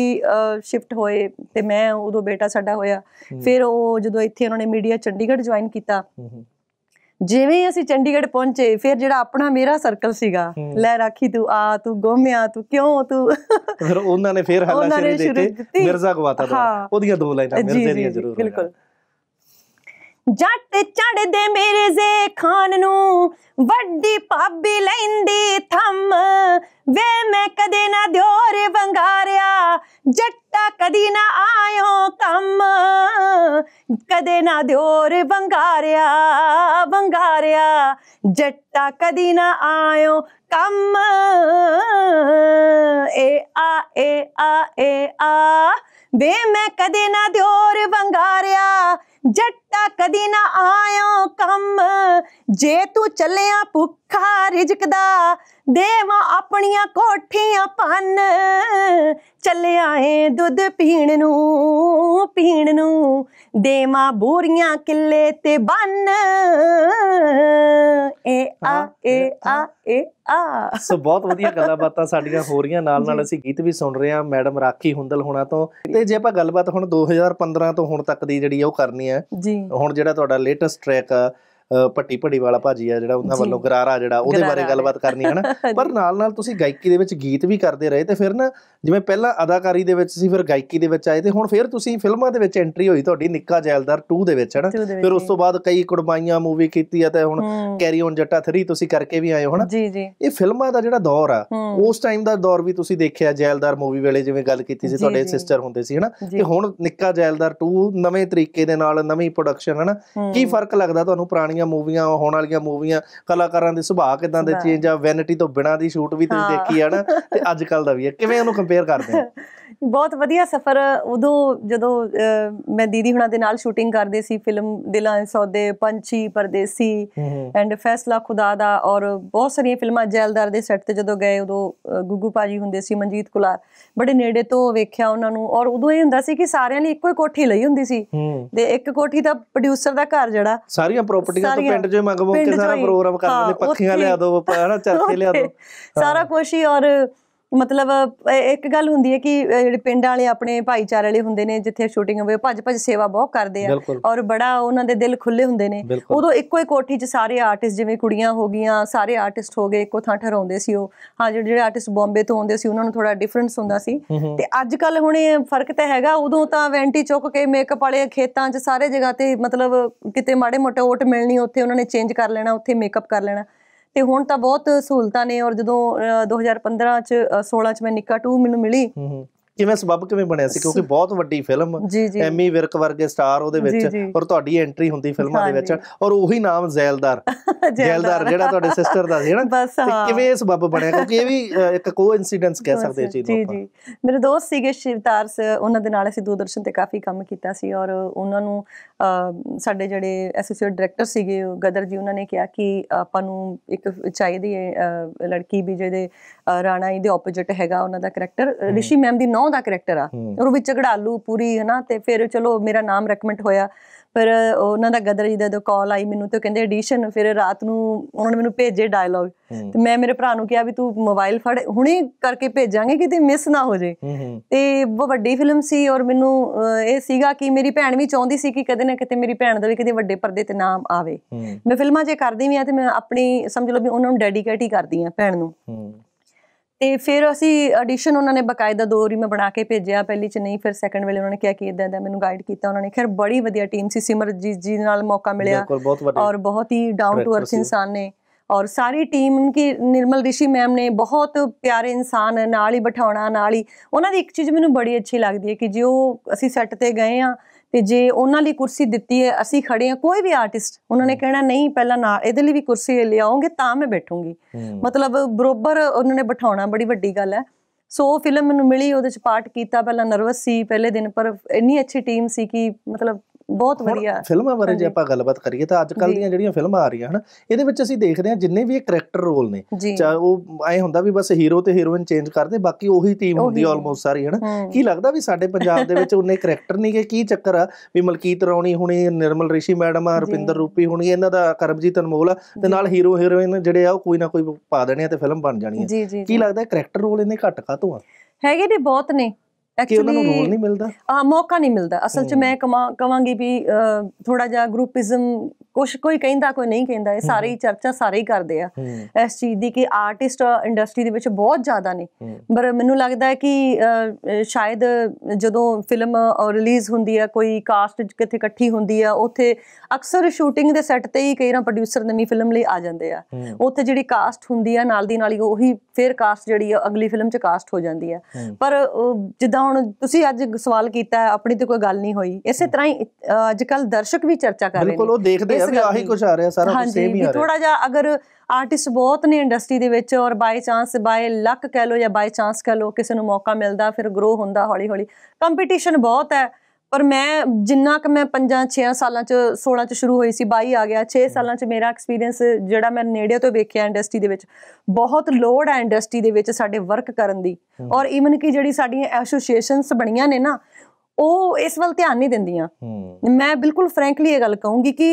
Speaker 2: ਸ਼ਿਫਟ ਹੋਏ ਤੇ ਮੈਂ ਉਦੋਂ ਬੇਟਾ ਸਾਡਾ ਹੋਇਆ ਫਿਰ ਉਹ ਜਦੋਂ ਇੱਥੇ ਉਹਨਾਂ ਨੇ ਮੀਡੀਆ ਚੰਡੀਗੜ੍ਹ ਜੁਆਇਨ ਕੀਤਾ ਜਿਵੇਂ ਅਸੀਂ ਚੰਡੀਗੜ੍ਹ ਪਹੁੰਚੇ ਫਿਰ ਜਿਹੜਾ ਆਪਣਾ ਮੇਰਾ ਸਰਕਲ ਸੀਗਾ ਲੈ ਰਾਖੀ ਤੂੰ ਆ ਤੂੰ ਗੋਮਿਆ ਤੂੰ ਕਿਉਂ ਤੂੰ
Speaker 1: ਫਿਰ ਉਹਨਾਂ ਨੇ ਫਿਰ ਹਾਲਾ ਸ਼ੁਰੂ ਦਿੱਤੀ ਮਿਰਜ਼ਾ ਗਵਾਤਾ ਦਾ ਉਹਦੀਆਂ ਦੋ ਲਾਈਨਾਂ ਮਿਰਜ਼ੇ ਦੀਆਂ ਜ਼ਰੂਰ ਬਿਲਕੁਲ
Speaker 2: ਜੱਟ ਚੜਦੇ ਮੇਰੇ ਜ਼ੇ ਖਾਨ ਨੂੰ ਵੱਡੀ ਪਾਬੀ ਲੈਂਦੀ ਥੰਮ ਵੇ ਮੈਂ ਕਦੇ ਨਾ ਦਿਓਰ ਵੰਗਾਰਿਆ ਜੱਟਾ ਕਦੀ ਨਾ ਆਇਓ ਕੰਮ ਕਦੇ ਨਾ ਦਿਓਰ ਵੰਗਾਰਿਆ ਵੰਗਾਰਿਆ ਜੱਟਾ ਕਦੀ ਨਾ ਆਇਓ ਕੰਮ ਏ ਆ ਏ ਆ ਏ ਆ ਵੇ ਮੈਂ ਕਦੇ ਨਾ ਦਿਓਰ ਵੰਗਾਰਿਆ ਜੱਟਾ ਕਦੀ ਨਾ ਆਇਓ ਕੰਮ ਜੇ ਤੂੰ ਚੱਲਿਆ ਭੁੱਖਾ ਰਿਜਕ ਦਾ ਦੇਵਾ ਆਪਣੀਆਂ ਕੋਠੀਆਂ ਪੰਨ ਚੱਲਿਆ ਏ ਦੁੱਧ ਪੀਣ ਨੂੰ ਪੀਣ ਨੂੰ ਦੇਵਾ ਬੋਰੀਆਂ ਕਿੱਲੇ ਤੇ ਬੰਨ ਏ ਆ ਏ ਆ ਏ ਆ
Speaker 1: ਸੋ ਬਹੁਤ ਵਧੀਆ ਗੱਲਾਂ ਬਾਤਾਂ ਸਾਡੀਆਂ ਹੋ ਰਹੀਆਂ ਨਾਲ ਨਾਲ ਅਸੀਂ ਗੀਤ ਵੀ ਸੁਣ ਰਹੇ ਹਾਂ ਮੈਡਮ ਰਾਖੀ ਹੁੰਦਲ ਹੋਣਾ ਤੋਂ ਤੇ ਜੇ ਆਪਾਂ ਗੱਲਬਾਤ ਹੁਣ 2015 ਤੋਂ ਹੁਣ ਤੱਕ ਦੀ ਜਿਹੜੀ ਆ ਉਹ ਕਰਨੀ ਹੈ ਹੁਣ ਜਿਹੜਾ ਤੁਹਾਡਾ ਲੇਟੈਸਟ ਟਰੈਕ ਆ ਪੱਟੀ ਪੜੀ ਵਾਲਾ ਭਾਜੀ ਆ ਜਿਹੜਾ ਉਹਨਾਂ ਵੱਲੋਂ ਗਰਾਰਾ ਜਿਹੜਾ ਉਹਦੇ ਬਾਰੇ ਗੱਲਬਾਤ ਕਰਨੀ ਹੈ ਨਾ ਪਰ ਨਾਲ ਨਾਲ ਤੁਸੀਂ ਗਾਇਕੀ ਦੇ ਵਿੱਚ ਗੀਤ ਵੀ ਕਰਦੇ ਰਹੇ ਤੇ ਫਿਰ ਨਾ ਜਿਵੇਂ ਪਹਿਲਾਂ ਅਦਾਕਾਰੀ ਦੇ ਵਿੱਚ ਸੀ ਫਿਰ ਗਾਇਕੀ ਦੇ ਵਿੱਚ ਆਏ ਤੇ ਹੁਣ ਫਿਰ ਤੁਸੀਂ ਫਿਲਮਾਂ ਦੇ ਵਿੱਚ ਐਂਟਰੀ ਹੋਈ ਤੁਹਾਡੀ ਨਿੱਕਾ ਜੈਲਦਾਰ 2 ਦੇ ਵਿੱਚ ਹੈ ਨਾ ਫਿਰ ਉਸ ਤੋਂ ਬਾਅਦ ਕਈ ਕੁੜਮਾਈਆਂ ਮੂਵੀ ਕੀਤੀ ਆ ਤੇ ਹੁਣ ਕੈਰੀ ਔਨ ਜੱਟਾ 3 ਤੁਸੀਂ ਕਰਕੇ ਵੀ ਆਏ ਹੋ ਹਨਾ ਇਹ ਫਿਲਮਾਂ ਦਾ ਜਿਹੜਾ ਦੌਰ ਆ ਉਸ ਟਾਈਮ ਦਾ ਦੌਰ ਵੀ ਤੁਸੀਂ ਦੇਖਿਆ ਜੈਲਦਾਰ ਮੂਵੀ ਵੇਲੇ ਜਿਵੇਂ ਗੱਲ ਕੀਤੀ ਸੀ ਤੁਹਾਡੇ ਸਿਸਟਰ ਹੁੰਦੇ ਸੀ ਹਨਾ ਤੇ ਹੁਣ ਨਿੱਕਾ ਜੈਲਦਾਰ 2 ਨਵੇਂ ਤਰੀਕੇ ਦੇ ਨਾਲ ਨਵੀਂ ਪ੍ਰੋਡਕਸ਼ਨ ਹਨਾ ਕੀ ਫਰਕ ਲੱਗਦਾ ਤੁਹਾਨੂੰ ਪੁਰਾਣੀ ਵਾਲੀਆਂ ਮੂਵੀਆਂ ਹੋਣ ਵਾਲੀਆਂ ਮੂਵੀਆਂ ਕਲਾਕਾਰਾਂ ਦੇ ਸੁਭਾਅ ਕਿਦਾਂ ਦੇ ਚੇਂਜ ਆ ਵੈਨਿਟੀ ਤੋਂ ਬਿਨਾਂ ਦੀ ਸ਼ੂਟ ਵੀ ਤੁਸੀਂ ਦੇਖੀ ਹੈ ਨਾ ਤੇ ਅੱਜ ਕੱਲ ਦਾ ਵੀ ਹੈ ਕਿਵੇਂ ਉਹਨੂੰ ਕੰਪੇਅਰ ਕਰਦੇ ਹੋ
Speaker 2: ਬਹੁਤ ਵਧੀਆ ਸਫ਼ਰ ਉਦੋਂ ਜਦੋਂ ਮੈਂ ਦੀਦੀ ਹੁਣਾਂ ਦੇ ਨਾਲ ਸ਼ੂਟਿੰਗ ਕਰਦੇ ਸੀ ਫਿਲਮ ਦਿਲਾਂ ਸੌਦੇ ਪੰਛੀ ਪਰਦੇਸੀ ਐਂਡ ਫੈਸਲਾ ਖੁਦਾ ਦਾ ਔਰ ਬਹੁਤ ਸਾਰੀਆਂ ਫਿਲਮਾਂ ਜੈਲਦਾਰ ਦੇ ਸੈੱਟ ਤੇ ਜਦੋਂ ਗਏ ਉਦੋਂ ਗੁੱਗੂ ਪਾਜੀ ਹੁੰਦੇ ਸੀ ਮਨਜੀਤ ਕੁਲਾਰ ਬੜੇ ਨੇੜੇ ਤੋਂ ਵੇਖਿਆ ਉਹਨਾਂ ਨੂੰ ਔਰ ਉਦੋਂ ਇਹ ਹੁੰਦਾ ਸੀ ਕਿ ਸਾਰਿਆਂ ਲਈ ਇੱਕੋ ਹੀ ਕੋਠੀ ਲਈ ਹੁੰਦੀ ਸੀ ਤੇ ਇੱਕ ਕੋਠੀ ਦਾ ਪ੍ਰੋਡਿਊਸਰ ਦਾ ਘਰ ਜਿਹੜਾ
Speaker 1: ਸਾਰੀਆਂ ਪ੍ਰੋਪਰਟੀ ਸਾਰੀਆਂ ਪਿੰਡ 'ਚ ਮੰਗ ਕਿ ਸਾਰਾ ਪ੍ਰੋਗਰਾਮ ਕਰ ਦਿੰਦੇ ਪੱਖੀਆਂ ਲਿਆ ਦਿਓ ਹਨਾ ਚਰਖੇ ਲਿਆ ਦਿਓ
Speaker 2: ਸਾਰਾ ਕੁਝ ਹੀ ਔਰ ਮਤਲਬ ਇੱਕ ਗੱਲ ਹੁੰਦੀ ਹੈ ਕਿ ਜਿਹੜੇ ਪਿੰਡ ਵਾਲੇ ਆਪਣੇ ਭਾਈਚਾਰੇ ਵਾਲੇ ਹੁੰਦੇ ਨੇ ਜਿੱਥੇ ਸ਼ੂਟਿੰਗ ਹੋਵੇ ਭੱਜ ਭੱਜ ਸੇਵਾ ਬਹੁਤ ਕਰਦੇ ਆ ਔਰ ਬੜਾ ਉਹਨਾਂ ਦੇ ਦਿਲ ਖੁੱਲੇ ਹੁੰਦੇ ਨੇ ਉਦੋਂ ਇੱਕੋ ਹੀ ਕੋਠੀ 'ਚ ਸਾਰੇ ਆਰਟਿਸਟ ਜਿਵੇਂ ਕੁੜੀਆਂ ਹੋ ਗਈਆਂ ਸਾਰੇ ਆਰਟਿਸਟ ਹੋ ਗਏ ਇੱਕੋ ਥਾਂ ਠਹਿਰਾਉਂਦੇ ਸੀ ਉਹ ਹਾਂ ਜਿਹੜੇ ਜਿਹੜੇ ਆਰਟਿਸਟ ਬੰਬੇ ਤੋਂ ਆਉਂਦੇ ਸੀ ਉਹਨਾਂ ਨੂੰ ਥੋੜਾ ਡਿਫਰੈਂਸ ਹੁੰਦਾ ਸੀ ਤੇ ਅੱਜ ਕੱਲ ਹੁਣ ਇਹ ਫਰਕ ਤਾਂ ਹੈਗਾ ਉਦੋਂ ਤਾਂ ਵੈਂਟੀ ਚੁੱਕ ਕੇ ਮੇਕਅਪ ਵਾਲੇ ਖੇਤਾਂ 'ਚ ਸਾਰੇ ਜਗ੍ਹਾ ਤੇ ਮਤਲਬ ਕਿਤੇ ਮਾੜੇ ਮੋਟੇ ਓਟ ਮਿਲਣੀ ਉੱਥੇ ਉਹਨਾਂ ਨੇ ਚੇਂਜ ਕਰ ਲੈਣਾ ਉੱਥੇ ਮੇਕਅਪ ਕਰ ਲੈਣਾ ਤੇ ਹੁਣ ਤਾਂ ਬਹੁਤ ਸਹੂਲਤਾਂ ਨੇ ਔਰ ਜਦੋਂ 2015 ਚ 16 ਚ ਮੈਂ ਨਿੱਕਾ 2 ਮੈਨੂੰ ਮਿਲੀ
Speaker 1: ਕਿਵੇਂ ਸਬਬ ਕਿਵੇਂ ਬਣਿਆ ਸੀ ਕਿਉਂਕਿ ਬਹੁਤ ਵੱਡੀ ਫਿਲਮ ਐਮੀ ਵਿਰਕ ਵਰਗੇ ਸਟਾਰ ਉਹਦੇ ਵਿੱਚ ਔਰ ਤੁਹਾਡੀ ਐਂਟਰੀ ਹੁੰਦੀ ਫਿਲਮਾਂ ਦੇ ਵਿੱਚ ਔਰ ਉਹੀ ਨਾਮ ਜ਼ੈਲਦਾਰ ਜ਼ੈਲਦਾਰ ਜਿਹੜਾ ਤੁਹਾਡੇ ਸਿਸਟਰ ਦਾ ਸੀ ਹੈ ਨਾ ਤੇ ਕਿਵੇਂ ਇਹ ਸਬਬ ਬਣਿਆ ਕਿਉਂਕਿ ਇਹ ਵੀ ਇੱਕ ਕੋ ਇਨਸੀਡੈਂਸ ਕਹਿ ਸਕਦੇ ਜੀ ਚੀਜ਼ ਜੀ ਜੀ ਮੇਰੇ
Speaker 2: ਦੋਸਤ ਸੀਗੇ ਸ਼ਿਵਤਾਰ ਉਹਨਾਂ ਦੇ ਨਾਲ ਅਸੀਂ ਦੂਰਦਰਸ਼ਨ ਤੇ ਕਾਫੀ ਕੰਮ ਕੀਤਾ ਸੀ ਔਰ ਉਹਨਾਂ ਨੂੰ ਸਾਡੇ ਜਿਹੜੇ ਐਸੋਸੀਏਟ ਡਾਇਰੈਕਟਰ ਸੀਗੇ ਗਦਰ ਜੀ ਉਹਨਾਂ ਨੇ ਕਿਹਾ ਕਿ ਆਪਾਂ ਨੂੰ ਇੱਕ ਚਾਹੀਦੀ ਹੈ ਲੜਕੀ ਵੀ ਜਿਹਦੇ ਰਾਣਾ ਇਹਦੇ ਦੇ ਆਪੋਜ਼ਿਟ ਹੈਗਾ ਉਹਨਾਂ ਦਾ ਕੈਰੈਕਟਰ ਰਿਸ਼ੀ ਮੈਮ ਦੀ ਨੌ ਨੌ ਦਾ ਕੈਰੈਕਟਰ ਆ ਔਰ ਉਹ ਵਿੱਚ ਝਗੜਾਲੂ ਪੂਰੀ ਹਨਾ ਤੇ ਫਿਰ ਚਲੋ ਮੇਰਾ ਨਾਮ ਰეკਮੈਂਡ ਹੋਇਆ ਪਰ ਉਹਨਾਂ ਦਾ ਗਦਰ ਜੀ ਦਾ ਜਦੋਂ ਕਾਲ ਆਈ ਮੈਨੂੰ ਤੇ ਕਹਿੰਦੇ ਐਡੀਸ਼ਨ ਫਿਰ ਰਾਤ ਨੂੰ ਉਹਨਾਂ ਨੇ ਮੈਨੂੰ ਭੇਜੇ ਡਾਇਲੌਗ ਤੇ ਮੈਂ ਮੇਰੇ ਭਰਾ ਨੂੰ ਕਿਹਾ ਵੀ ਤੂੰ ਮੋਬਾਈਲ ਫੜ ਹੁਣੇ ਕਰਕੇ ਭੇਜਾਂਗੇ ਕਿਤੇ ਮਿਸ ਨਾ ਹੋ ਜੇ ਤੇ ਉਹ ਵੱਡੀ ਫਿਲਮ ਸੀ ਔਰ ਮੈਨੂੰ ਇਹ ਸੀਗਾ ਕਿ ਮੇਰੀ ਭੈਣ ਵੀ ਚਾਹੁੰਦੀ ਸੀ ਕਿ ਕਦੇ ਨਾ ਕਿਤੇ ਮੇਰੀ ਭੈਣ ਦਾ ਵੀ ਕਿਤੇ ਵੱਡੇ ਪਰਦੇ ਤੇ ਨਾਮ ਆਵੇ ਮੈਂ ਫਿਲਮਾਂ ਜੇ ਕਰਦੀ ਵੀ ਆ ਤੇ ਮੈਂ ਆਪਣੀ ਸਮਝ ਲਓ ਵੀ ਉਹਨਾਂ ਨੂੰ ਡੈਡੀਕੇਟ ਹੀ ਕਰਦੀ ਆ ਭੈਣ ਨੂੰ ਤੇ ਫਿਰ ਅਸੀਂ ਐਡੀਸ਼ਨ ਉਹਨਾਂ ਨੇ ਬਕਾਇਦਾ ਦੋ ਰੀ ਮੈਂ ਬਣਾ ਕੇ ਭੇਜਿਆ ਪਹਿਲੀ ਚ ਨਹੀਂ ਫਿਰ ਸੈਕੰਡ ਵੇਲੇ ਉਹਨਾਂ ਨੇ ਕਿਹਾ ਕਿ ਇਦਾਂ ਦਾ ਮੈਨੂੰ ਗਾਈਡ ਕੀਤਾ ਉਹਨਾਂ ਨੇ ਖੈਰ ਬੜੀ ਵਧੀਆ ਟੀਮ ਸੀ ਸਿਮਰਜੀਤ ਜੀ ਨਾਲ ਮੌਕਾ ਮਿਲਿਆ ਔਰ ਬਹੁਤ ਹੀ ਡਾਊਨ ਟੂ ਅਰਥ ਇਨਸਾਨ ਨੇ ਔਰ ਸਾਰੀ ਟੀਮ ਕੀ ਨਿਰਮਲ ਰਿਸ਼ੀ ਮੈਮ ਨੇ ਬਹੁਤ ਪਿਆਰੇ ਇਨਸਾਨ ਨਾਲ ਹੀ ਬਿਠਾਉਣਾ ਨਾਲ ਹੀ ਉਹਨਾਂ ਦੀ ਇੱਕ ਚੀਜ਼ ਮੈਨੂੰ ਬੜੀ ਅੱਛੀ ਲੱਗਦੀ ਹੈ ਕਿ ਜਿਉ ਅਸੀਂ ਸੈੱਟ ਤੇ ਗਏ ਆ ਤੇ ਜੇ ਉਹਨਾਂ ਲਈ ਕੁਰਸੀ ਦਿੱਤੀ ਹੈ ਅਸੀਂ ਖੜੇ ਹਾਂ ਕੋਈ ਵੀ ਆਰਟਿਸਟ ਉਹਨਾਂ ਨੇ ਕਹਿਣਾ ਨਹੀਂ ਪਹਿਲਾਂ ਨਾ ਇਹਦੇ ਲਈ ਵੀ ਕੁਰਸੀ ਲੈ ਆਉਂਗੇ ਤਾਂ ਮੈਂ ਬੈਠੂੰਗੀ ਮਤਲਬ ਬਰੋਬਰ ਉਹਨਾਂ ਨੇ ਬਿਠਾਉਣਾ ਬੜੀ ਵੱਡੀ ਗੱਲ ਹੈ ਸੋ ਫਿਲਮ ਮੈਨੂੰ ਮਿਲੀ ਉਹਦੇ ਚ ਪਾਰਟ ਕੀਤਾ ਪਹਿਲਾਂ ਨਰਵਸ ਸੀ ਪਹਿਲੇ ਦਿਨ ਪਰ ਇੰਨੀ ਅੱਛੀ ਟੀਮ ਸੀ ਕਿ ਮਤਲਬ ਬਹੁਤ ਵਧੀਆ ਫਿਲਮਾਂ ਬਾਰੇ ਜੇ ਆਪਾਂ
Speaker 1: ਗੱਲਬਾਤ ਕਰੀਏ ਤਾਂ ਅੱਜ ਕੱਲ ਦੀਆਂ ਜਿਹੜੀਆਂ ਫਿਲਮਾਂ ਆ ਰਹੀਆਂ ਹਨ ਇਹਦੇ ਵਿੱਚ ਅਸੀਂ ਦੇਖਦੇ ਹਾਂ ਜਿੰਨੇ ਵੀ ਇਹ ਕੈਰੈਕਟਰ ਰੋਲ ਨੇ ਚਾਹੇ ਉਹ ਐ ਹੁੰਦਾ ਵੀ ਬਸ ਹੀਰੋ ਤੇ ਹੀਰੋਇਨ ਚੇਂਜ ਕਰਦੇ ਬਾਕੀ ਉਹੀ ਟੀਮ ਹੁੰਦੀ ਆਲਮੋਸਟ ਸਾਰੀ ਹਨ ਕੀ ਲੱਗਦਾ ਵੀ ਸਾਡੇ ਪੰਜਾਬ ਦੇ ਵਿੱਚ ਉਹਨੇ ਕੈਰੈਕਟਰ ਨਹੀਂ ਕਿ ਕੀ ਚੱਕਰ ਆ ਵੀ ਮਲਕੀਤ ਰੌਣੀ ਹੁਣੀ ਨਿਰਮਲ ਰਿਸ਼ੀ ਮੈਡਮ ਆ ਰਪਿੰਦਰ ਰੂਪੀ ਹੁਣੀ ਇਹਨਾਂ ਦਾ ਕਰਮਜੀਤ ਅਨਮੋਲ ਤੇ ਨਾਲ ਹੀਰੋ ਹੀਰੋਇਨ ਜਿਹੜੇ ਆ ਉਹ ਕੋਈ ਨਾ ਕੋਈ ਪਾ ਦੇਣੇ ਆ ਤੇ ਫਿਲਮ ਬਣ ਜਾਣੀ ਆ ਕੀ ਲੱਗਦਾ ਕੈਰੈਕਟਰ ਰੋਲ ਇਹਨੇ ਘੱਟ ਕਾਤੋਂ ਆ
Speaker 2: ਹੈਗੇ ਨੇ ਬਹੁਤ ਨੇ ਕਿ ਉਹਨਾਂ ਨੂੰ ਰੋਲ ਨਹੀਂ ਮਿਲਦਾ ਆ ਮੌਕਾ ਨਹੀਂ ਮਿਲਦਾ ਅਸਲ 'ਚ ਮੈਂ ਕਵਾਂਗੀ ਵੀ ਥੋੜਾ ਜਿਹਾ ਗਰੁੱਪਿਜ਼ਮ ਕੁਝ ਕੋਈ ਕਹਿੰਦਾ ਕੋਈ ਨਹੀਂ ਕਹਿੰਦਾ ਇਹ ਸਾਰੇ ਹੀ ਚਰਚਾ ਸਾਰੇ ਹੀ ਕਰਦੇ ਆ ਇਸ ਚੀਜ਼ ਦੀ ਕਿ ਆਰਟਿਸਟ ਇੰਡਸਟਰੀ ਦੇ ਵਿੱਚ ਬਹੁਤ ਜ਼ਿਆਦਾ ਨੇ ਪਰ ਮੈਨੂੰ ਲੱਗਦਾ ਹੈ ਕਿ ਸ਼ਾਇਦ ਜਦੋਂ ਫਿਲਮ ਰਿਲੀਜ਼ ਹੁੰਦੀ ਆ ਕੋਈ ਕਾਸਟ ਕਿੱਥੇ ਇਕੱਠੀ ਹੁੰਦੀ ਆ ਉੱਥੇ ਅਕਸਰ ਸ਼ੂਟਿੰਗ ਦੇ ਸੈੱਟ ਤੇ ਹੀ ਕਈ ਨਾ ਪ੍ਰੋਡਿਊਸਰ ਨਵੀਂ ਫਿਲਮ ਲਈ ਆ ਜਾਂਦੇ ਆ ਉੱਥੇ ਜਿਹੜੀ ਕਾਸਟ ਹੁੰਦੀ ਆ ਨਾਲ ਦੀ ਨਾਲ ਹੀ ਉਹੀ ਫੇਰ ਕਾਸਟ ਜਿਹੜੀ ਆ ਅਗਲੀ ਫਿਲਮ 'ਚ ਕਾਸਟ ਹੋ ਜਾਂਦੀ ਆ ਪਰ ਜਿੱਦਾਂ ਹੁਣ ਤੁਸੀਂ ਅੱਜ ਸਵਾਲ ਕੀਤਾ ਆਪਣੀ ਤੇ ਕੋਈ ਗੱਲ ਨਹੀਂ ਹੋਈ ਇਸੇ ਤਰ੍ਹਾਂ ਹੀ ਅੱਜ ਕੱਲ ਦਰਸ਼ਕ ਵੀ ਚਰਚਾ ਕਰ ਰਹੇ ਨੇ ਬਿਲਕੁਲ ਉਹ ਦੇਖਦੇ ਆ ਰਿਹਾ ਵੀ ਆਹੀ ਕੁਝ ਆ ਰਿਹਾ ਸਾਰਾ ਕੁਝ ਸੇਮ ਹੀ ਆ ਰਿਹਾ ਥੋੜਾ ਜਿਹਾ ਅਗਰ ਆਰਟਿਸਟ ਬਹੁਤ ਨੇ ਇੰਡਸਟਰੀ ਦੇ ਵਿੱਚ ਔਰ ਬਾਈ ਚਾਂਸ ਬਾਈ ਲੱਕ ਕਹਿ ਲੋ ਜਾਂ ਬਾਈ ਚਾਂਸ ਕਹਿ ਲੋ ਕਿਸੇ ਨੂੰ ਮੌਕਾ ਮਿਲਦਾ ਫਿਰ ਗਰੋ ਹੁੰਦਾ ਹੌਲੀ ਹੌਲੀ ਕੰਪੀਟੀਸ਼ਨ ਬਹੁਤ ਹੈ ਪਰ ਮੈਂ ਜਿੰਨਾ ਕਿ ਮੈਂ 5 6 ਸਾਲਾਂ ਚ 16 ਚ ਸ਼ੁਰੂ ਹੋਈ ਸੀ 22 ਆ ਗਿਆ 6 ਸਾਲਾਂ ਚ ਮੇਰਾ ਐਕਸਪੀਰੀਅੰਸ ਜਿਹੜਾ ਮੈਂ ਨੇੜੇ ਤੋਂ ਵੇਖਿਆ ਇੰਡਸਟਰੀ ਦੇ ਵਿੱਚ ਬਹੁਤ ਲੋਡ ਹੈ ਇੰਡਸਟਰੀ ਦੇ ਵਿੱਚ ਸਾਡੇ ਵਰਕ ਕਰਨ ਦੀ ਔਰ ਇਵਨ ਕਿ ਜਿਹੜੀ ਸਾਡੀਆਂ ਐਸੋਸੀਏਸ਼ਨਸ ਬਣੀਆਂ ਨੇ ਨਾ ਉਹ ਇਸ ਵੱਲ ਧਿਆਨ ਨਹੀਂ ਦਿੰਦੀਆਂ ਮੈਂ ਬਿਲਕੁਲ ਫ੍ਰੈਂਕਲੀ ਇਹ ਗੱਲ ਕਹੂੰਗੀ ਕਿ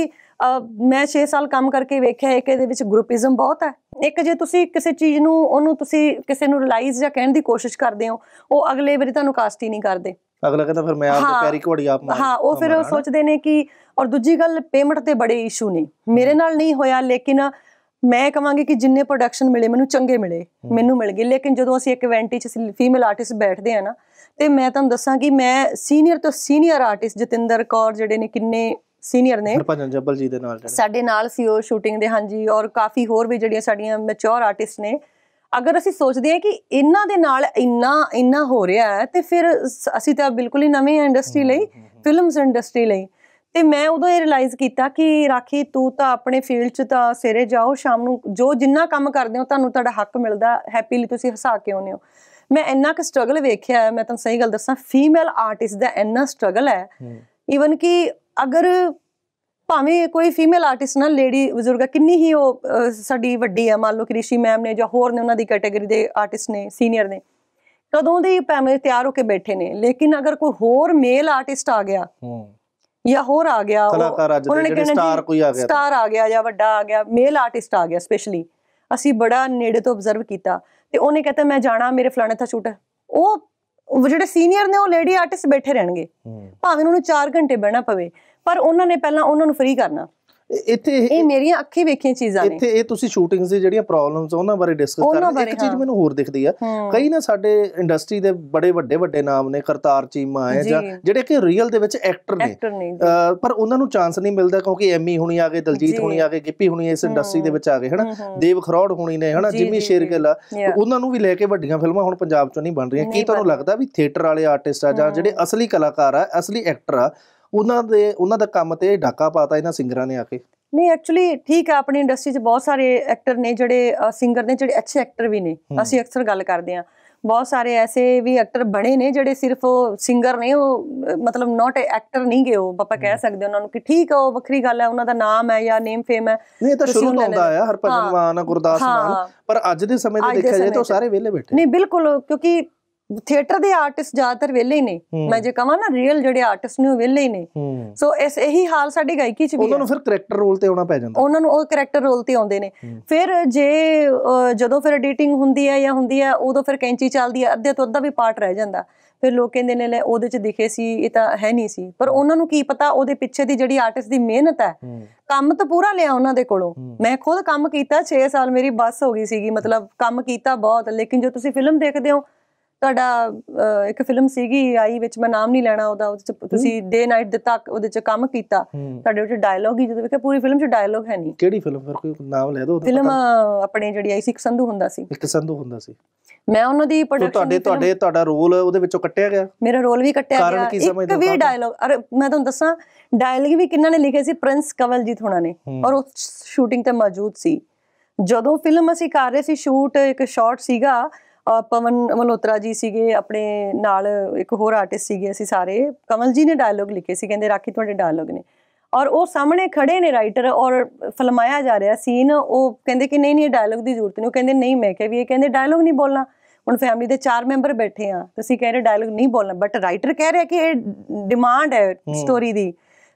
Speaker 2: ਮੈਂ 6 ਸਾਲ ਕੰਮ ਕਰਕੇ ਵੇਖਿਆ ਹੈ ਕਿ ਇਹਦੇ ਵਿੱਚ ਗਰੁੱਪਿਜ਼ਮ ਬਹੁਤ ਹੈ ਇੱਕ ਜੇ ਤੁਸੀਂ ਕਿਸੇ ਚੀਜ਼ ਨੂੰ ਉਹਨੂੰ ਤੁਸੀਂ ਕਿਸੇ ਨੂੰ ਰਿਅਲਾਈਜ਼ ਜਾਂ ਕਹਿਣ ਦੀ ਕੋਸ਼ਿਸ਼ ਕਰਦੇ ਹੋ ਉਹ ਅਗਲੇ ਵਾਰੀ ਤੁਹਾਨੂੰ ਕਾਸਟ ਹੀ ਨਹੀਂ ਕਰਦੇ
Speaker 1: ਅਗਲਾ ਕਹਿੰਦਾ ਫਿਰ ਮੈਂ ਆਪ ਤੇ ਪੈਰੀ ਘੋੜੀ ਆਪ ਮਾਰ ਹਾਂ ਉਹ ਫਿਰ ਸੋਚਦੇ
Speaker 2: ਨੇ ਕਿ ਔਰ ਦੂਜੀ ਗੱਲ ਪੇਮੈਂਟ ਤੇ ਬੜੇ ਇਸ਼ੂ ਨੇ ਮੇਰੇ ਨਾਲ ਨਹੀਂ ਹੋਇਆ ਲੇਕਿਨ ਮੈਂ ਕਹਾਂਗੀ ਕਿ ਜਿੰਨੇ ਪ੍ਰੋਡਕਸ਼ਨ ਮਿਲੇ ਮੈਨੂੰ ਚੰਗੇ ਮਿਲੇ ਮੈਨੂੰ ਮਿਲ ਗਏ ਲੇਕਿਨ ਜਦੋਂ ਅਸੀਂ ਇੱਕ ਇਵੈਂਟ 'ਚ ਫੀਮੇਲ ਆਰਟਿਸਟ ਬੈਠਦੇ ਆ ਨਾ ਤੇ ਮੈਂ ਤੁਹਾਨੂੰ ਦੱਸਾਂ ਕਿ ਮੈਂ ਸੀਨੀਅਰ ਤੋਂ ਸੀਨੀਅਰ ਆਰਟਿਸਟ ਜਤਿੰਦਰ ਕੌਰ ਜਿਹੜੇ ਨੇ ਕਿੰਨੇ ਸੀਨੀਅਰ ਨੇ
Speaker 1: ਸਰਪੰਚ ਜੱਬਲ ਜੀ ਦੇ ਨਾਲ ਸਾਡੇ
Speaker 2: ਨਾਲ ਸੀ ਉਹ ਸ਼ੂਟਿੰਗ ਦੇ ਹਾਂਜੀ ਔਰ ਕਾਫੀ ਹੋਰ ਵੀ ਜਿਹੜੀਆਂ ਸਾਡੀਆਂ ਮੈਚੁਰ ਆਰਟਿਸਟ ਨੇ ਅਗਰ ਅਸੀਂ ਸੋਚਦੇ ਹਾਂ ਕਿ ਇਹਨਾਂ ਦੇ ਨਾਲ ਇੰਨਾ ਇੰਨਾ ਹੋ ਰਿਹਾ ਹੈ ਤੇ ਫਿਰ ਅਸੀਂ ਤਾਂ ਬਿਲਕੁਲ ਹੀ ਨਵੇਂ ਇੰਡਸਟਰੀ ਲਈ ਫਿਲਮਸ ਇੰਡਸਟਰੀ ਲਈ ਤੇ ਮੈਂ ਉਦੋਂ ਇਹ ਰਿਅਲਾਈਜ਼ ਕੀਤਾ ਕਿ ਰਾਖੀ ਤੂੰ ਤਾਂ ਆਪਣੇ ਫੀਲਡ 'ਚ ਤਾਂ ਸਿਰੇ ਜਾਓ ਸ਼ਾਮ ਨੂੰ ਜੋ ਜਿੰਨਾ ਕੰਮ ਕਰਦੇ ਹੋ ਤੁਹਾਨੂੰ ਤੁਹਾਡਾ ਹੱਕ ਮਿਲਦਾ ਹੈਪੀਲੀ ਤੁਸੀਂ ਹਸਾ ਕੇ ਆਉਂਦੇ ਹੋ ਮੈਂ ਇੰਨਾ ਕਿ ਸਟਰਗਲ ਵੇਖਿਆ ਮੈਂ ਤੁਹਾਨੂੰ ਸਹੀ ਗੱਲ ਦੱਸਾਂ ਫੀਮੇਲ ਆਰਟਿਸਟ ਦਾ ਇੰਨਾ ਸਟਰਗਲ ਹੈ ਈਵਨ ਕਿ ਅਗਰ ਭਾਵੇਂ ਕੋਈ ਫੀਮੇਲ ਆਰਟਿਸਟ ਨਾਲ ਲੇਡੀ ਬਜ਼ੁਰਗਾ ਕਿੰਨੀ ਹੀ ਉਹ ਸਾਡੀ ਵੱਡੀ ਹੈ ਮੰਨ ਲਓ ਕਿ ਰਿਸ਼ੀ ਮੈਮ ਨੇ ਜਾਂ ਹੋਰ ਨੇ ਉਹਨਾਂ ਦੀ ਕੈਟਾਗਰੀ ਦੇ ਆਰਟਿਸਟ ਨੇ ਸੀਨੀਅਰ ਨੇ ਕਦੋਂ ਦੇ ਭਾਵੇਂ ਤਿਆਰ ਹੋ ਕੇ ਬੈਠੇ ਨੇ ਲੇਕਿਨ ਅਗਰ ਕੋਈ ਹੋਰ ਮੇਲ ਆਰਟਿਸਟ ਆ ਗਿਆ ਹੂੰ ਜਾਂ ਹੋਰ ਆ ਗਿਆ ਉਹਨਾਂ ਨੇ ਕਿਹਾ ਸਟਾਰ ਕੋਈ ਆ ਗਿਆ ਸਟਾਰ ਆ ਗਿਆ ਜਾਂ ਵੱਡਾ ਆ ਗਿਆ ਮੇਲ ਆਰਟਿਸਟ ਆ ਗਿਆ ਸਪੈਸ਼ਲੀ ਅਸੀਂ ਬੜਾ ਨੇੜੇ ਤੋਂ ਆਬਜ਼ਰਵ ਕੀਤਾ ਤੇ ਉਹਨੇ ਕਹਤਾ ਮੈਂ ਜਾਣਾ ਮੇਰੇ ਫਲਾਣੇ ਦਾ ਸ਼ੂਟ ਹੈ ਉਹ ਉਹ ਜਿਹੜੇ ਸੀਨੀਅਰ ਨੇ ਉਹ ਲੇਡੀ ਆਰਟਿਸਟ ਬੈਠੇ ਰਹਿਣਗੇ ਭਾਵੇਂ ਉਹਨਾਂ ਨੂੰ 4 ਘੰਟੇ ਬਹਿਣਾ ਪਵੇ ਪਰ ਉਹਨਾਂ ਨੇ ਪਹਿਲਾਂ ਉਹਨਾਂ ਨੂੰ ਫ੍ਰੀ ਕਰਨਾ ਇੱਥੇ ਇਹ ਮੇਰੀਆਂ ਅੱਖੀਂ ਵੇਖੀਆਂ ਚੀਜ਼ਾਂ ਨੇ
Speaker 1: ਇੱਥੇ ਇਹ ਤੁਸੀਂ ਸ਼ੂਟਿੰਗਸ ਦੀ ਜਿਹੜੀਆਂ ਪ੍ਰੋਬਲਮਸ ਉਹਨਾਂ ਬਾਰੇ ਡਿਸਕਸ ਕਰਨਾ ਇੱਕ ਚੀਜ਼ ਮੈਨੂੰ ਹੋਰ ਦਿਖਦੀ ਆ ਕਈ ਨਾ ਸਾਡੇ ਇੰਡਸਟਰੀ ਦੇ ਬੜੇ ਵੱਡੇ ਵੱਡੇ ਨਾਮ ਨੇ ਕਰਤਾਰ ਚੀਮਾ ਆਏ ਜਾਂ ਜਿਹੜੇ ਕਿ ਰੀਅਲ ਦੇ ਵਿੱਚ ਐਕਟਰ ਨੇ ਪਰ ਉਹਨਾਂ ਨੂੰ ਚਾਂਸ ਨਹੀਂ ਮਿਲਦਾ ਕਿਉਂਕਿ ਐਮੀ ਹੁਣੀ ਆ ਗਏ ਦਲਜੀਤ ਹੁਣੀ ਆ ਗਏ ਗਿੱਪੀ ਹੁਣੀ ਇਸ ਇੰਡਸਟਰੀ ਦੇ ਵਿੱਚ ਆ ਗਏ ਹਨਾ ਦੇਵ ਖਰੋੜ ਹੁਣੀ ਨੇ ਹਨਾ ਜਿਮੀ ਸ਼ੇਰਗਿੱਲ ਉਹਨਾਂ ਨੂੰ ਵੀ ਲੈ ਕੇ ਵੱਡੀਆਂ ਫਿਲਮਾਂ ਹੁਣ ਪੰਜਾਬ 'ਚੋਂ ਨਹੀਂ ਬਣ ਰਹੀਆਂ ਕੀ ਤੁਹਾਨੂੰ ਲੱਗਦਾ ਵੀ ਥੀਏਟਰ ਵਾਲੇ ਆਰਟਿਸਟ ਆ ਜਾਂ ਜਿਹੜੇ ਅਸਲੀ ਕਲਾਕਾਰ ਆ ਅਸਲੀ ਐਕਟਰ ਆ ਉਹਨਾਂ ਦੇ ਉਹਨਾਂ ਦਾ ਕੰਮ ਤੇ ਢਾਕਾ ਪਾਤਾ ਇਹਨਾਂ ਸਿੰਗਰਾਂ ਨੇ ਆ ਕੇ
Speaker 2: ਨਹੀਂ ਐਕਚੁਅਲੀ ਠੀਕ ਹੈ ਆਪਣੀ ਇੰਡਸਟਰੀ 'ਚ ਬਹੁਤ ਸਾਰੇ ਐਕਟਰ ਨੇ ਜਿਹੜੇ ਸਿੰਗਰ ਨੇ ਜਿਹੜੇ ਅੱਛੇ ਐਕਟਰ ਵੀ ਨੇ ਅਸੀਂ ਅਕਸਰ ਗੱਲ ਕਰਦੇ ਆ ਬਹੁਤ ਸਾਰੇ ਐਸੇ ਵੀ ਐਕਟਰ ਬਣੇ ਨੇ ਜਿਹੜੇ ਸਿਰਫ ਸਿੰਗਰ ਨੇ ਉਹ ਮਤਲਬ ਨਾਟ ਐਕਟਰ ਨਹੀਂ ਗਏ ਉਹ ਆਪਾਂ ਕਹਿ ਸਕਦੇ ਉਹਨਾਂ ਨੂੰ ਕਿ ਠੀਕ ਆ ਉਹ ਵੱਖਰੀ ਗੱਲ ਹੈ ਉਹਨਾਂ ਦਾ ਨਾਮ ਹੈ ਜਾਂ ਨੇਮ ਫੇਮ ਹੈ ਨਹੀਂ ਤਾਂ ਸ਼ੁਰੂ ਤੋਂ ਹੁੰਦਾ ਆ ਹਰਭਜਨ ਮਾਨ ਗੁਰਦਾਸ ਮਾਨ
Speaker 1: ਪਰ ਅੱਜ ਦੇ ਸਮੇਂ ਤੇ ਦੇਖਿਆ ਜਾਏ ਤਾਂ ਸਾਰੇ ਵਿਹਲੇ ਬੈਠੇ
Speaker 2: ਨਹੀਂ ਬਿਲਕੁਲ ਕਿਉਂਕਿ ਥੀਏਟਰ ਦੇ ਆਰਟਿਸਟ ਜ਼ਿਆਦਾਤਰ ਵਿਹਲੇ ਹੀ ਨੇ ਮੈਂ ਜੇ ਕਹਾਂ ਨਾ ਰੀਅਲ ਜਿਹੜੇ ਆਰਟਿਸਟ ਨੇ ਉਹ ਵਿਹਲੇ ਹੀ ਨੇ ਸੋ ਇਸ ਇਹੀ ਹਾਲ ਸਾਡੀ ਗਾਇਕੀ ਚ ਵੀ ਉਹਨਾਂ ਨੂੰ ਫਿਰ
Speaker 1: ਕੈਰੈਕਟਰ ਰੋਲ ਤੇ ਆਉਣਾ ਪੈ ਜਾਂਦਾ
Speaker 2: ਉਹਨਾਂ ਨੂੰ ਉਹ ਕੈਰੈਕਟਰ ਰੋਲ ਤੇ ਆਉਂਦੇ ਨੇ ਫਿਰ ਜੇ ਜਦੋਂ ਫਿਰ ਐਡੀਟਿੰਗ ਹੁੰਦੀ ਹੈ ਜਾਂ ਹੁੰਦੀ ਹੈ ਉਦੋਂ ਫਿਰ ਕੈਂਚੀ ਚੱਲਦੀ ਹੈ ਅੱਧੇ ਤੋਂ ਅੱਧਾ ਵੀ ਪਾਰਟ ਰਹਿ ਜਾਂਦਾ ਫਿਰ ਲੋਕ ਕਹਿੰਦੇ ਨੇ ਲੈ ਉਹਦੇ ਚ ਦਿਖੇ ਸੀ ਇਹ ਤਾਂ ਹੈ ਨਹੀਂ ਸੀ ਪਰ ਉਹਨਾਂ ਨੂੰ ਕੀ ਪਤਾ ਉਹਦੇ ਪਿੱਛੇ ਦੀ ਜਿਹੜੀ ਆਰਟਿਸਟ ਦੀ ਮਿਹਨਤ ਹੈ ਕੰਮ ਤਾਂ ਪੂਰਾ ਲਿਆ ਉਹਨਾਂ ਦੇ ਕੋਲੋਂ ਮੈਂ ਖੁਦ ਕੰਮ ਕੀਤਾ 6 ਸਾਲ ਮੇਰੀ ਬੱਸ ਹੋ ਗਈ ਸੀਗੀ ਮਤਲਬ ਕੰਮ ਕੀਤਾ ਬਹੁਤ ਲੇਕਿਨ ਜੋ ਤੁਸੀਂ ਫਿਲਮ ਦੇਖਦੇ ਹੋ ਤੁਹਾਡਾ ਇੱਕ ਫਿਲਮ ਸੀਗੀ ਆਈ ਵਿੱਚ ਮੈਂ ਨਾਮ ਨਹੀਂ ਲੈਣਾ ਉਹਦਾ ਉਹਦੇ ਚ ਤੁਸੀਂ ਡੇ ਨਾਈਟ ਦੇ ਤੱਕ ਉਹਦੇ ਚ ਕੰਮ ਕੀਤਾ ਤੁਹਾਡੇ ਵਿੱਚ ਡਾਇਲੋਗ ਹੀ ਜਦੋਂ ਵੇਖਿਆ ਪੂਰੀ ਫਿਲਮ ਚ ਡਾਇਲੋਗ ਹੈ ਨਹੀਂ
Speaker 1: ਕਿਹੜੀ ਫਿਲਮ ਫਿਰ ਕੋਈ ਨਾਮ ਲੈ ਦਿਓ ਫਿਲਮ
Speaker 2: ਆਪਣੇ ਜਿਹੜੀ ਆਈ ਸੀ ਸੰਧੂ ਹੁੰਦਾ ਸੀ
Speaker 1: ਇੱਕ ਸੰਧੂ ਹੁੰਦਾ ਸੀ
Speaker 2: ਮੈਂ ਉਹਨਾਂ ਦੀ ਪ੍ਰੋਡਕਸ਼ਨ ਤੁਹਾਡੇ ਤੁਹਾਡੇ
Speaker 1: ਤੁਹਾਡਾ ਰੋਲ ਉਹਦੇ ਵਿੱਚੋਂ ਕੱਟਿਆ ਗਿਆ
Speaker 2: ਮੇਰਾ ਰੋਲ ਵੀ ਕੱਟਿਆ ਗਿਆ ਇੱਕ ਵੀ ਡਾਇਲੋਗ ਅਰੇ ਮੈਂ ਤੁਹਾਨੂੰ ਦੱਸਾਂ ਡਾਇਲੋਗ ਵੀ ਕਿੰਨਾਂ ਨੇ ਲਿਖੇ ਸੀ ਪ੍ਰਿੰਸ ਕਵਲਜੀਤ ਹੋਣਾ ਨੇ ਔਰ ਉਹ ਸ਼ੂਟਿੰਗ ਤੇ ਮੌਜੂਦ ਸੀ ਜਦੋਂ ਫਿਲਮ ਅਸੀਂ ਕਰ ਰਹੇ ਸੀ ਸ਼ੂਟ ਇੱਕ ਸ਼ਾਰਟ ਸੀਗਾ ਪਵਨ ਮਨੋਤਰਾ ਜੀ ਸੀਗੇ ਆਪਣੇ ਨਾਲ ਇੱਕ ਹੋਰ ਆਰਟਿਸਟ ਸੀਗੇ ਅਸੀਂ ਸਾਰੇ ਕਮਲ ਜੀ ਨੇ ਡਾਇਲੋਗ ਲਿਖੇ ਸੀ ਕਹਿੰਦੇ ਰਾਖੀ ਤੁਹਾਡੇ ਡਾਇਲੋਗ ਨੇ ਔਰ ਉਹ ਸਾਹਮਣੇ ਖੜੇ ਨੇ ਰਾਈਟਰ ਔਰ ਫਲਮਾਇਆ ਜਾ ਰਿਹਾ ਸੀਨ ਉਹ ਕਹਿੰਦੇ ਕਿ ਨਹੀਂ ਨਹੀਂ ਇਹ ਡਾਇਲੋਗ ਦੀ ਜ਼ਰੂਰਤ ਨਹੀਂ ਉਹ ਕਹਿੰਦੇ ਨਹੀਂ ਮੈਂ ਕਹੇ ਵੀ ਇਹ ਕਹਿੰਦੇ ਡਾਇਲੋਗ ਨਹੀਂ ਬੋਲਣਾ ਹੁਣ ਫੈਮਿਲੀ ਦੇ ਚਾਰ ਮੈਂਬਰ ਬੈਠੇ ਆ ਤੁਸੀਂ ਕਹਿ ਰਹੇ ਡਾਇਲੋਗ ਨਹੀਂ ਬੋਲਣਾ ਬਟ ਰਾਈਟਰ ਕਹਿ ਰਿਹਾ ਕਿ ਇਹ ਡਿਮਾਂਡ ਹੈ ਸਟੋਰੀ ਦੀ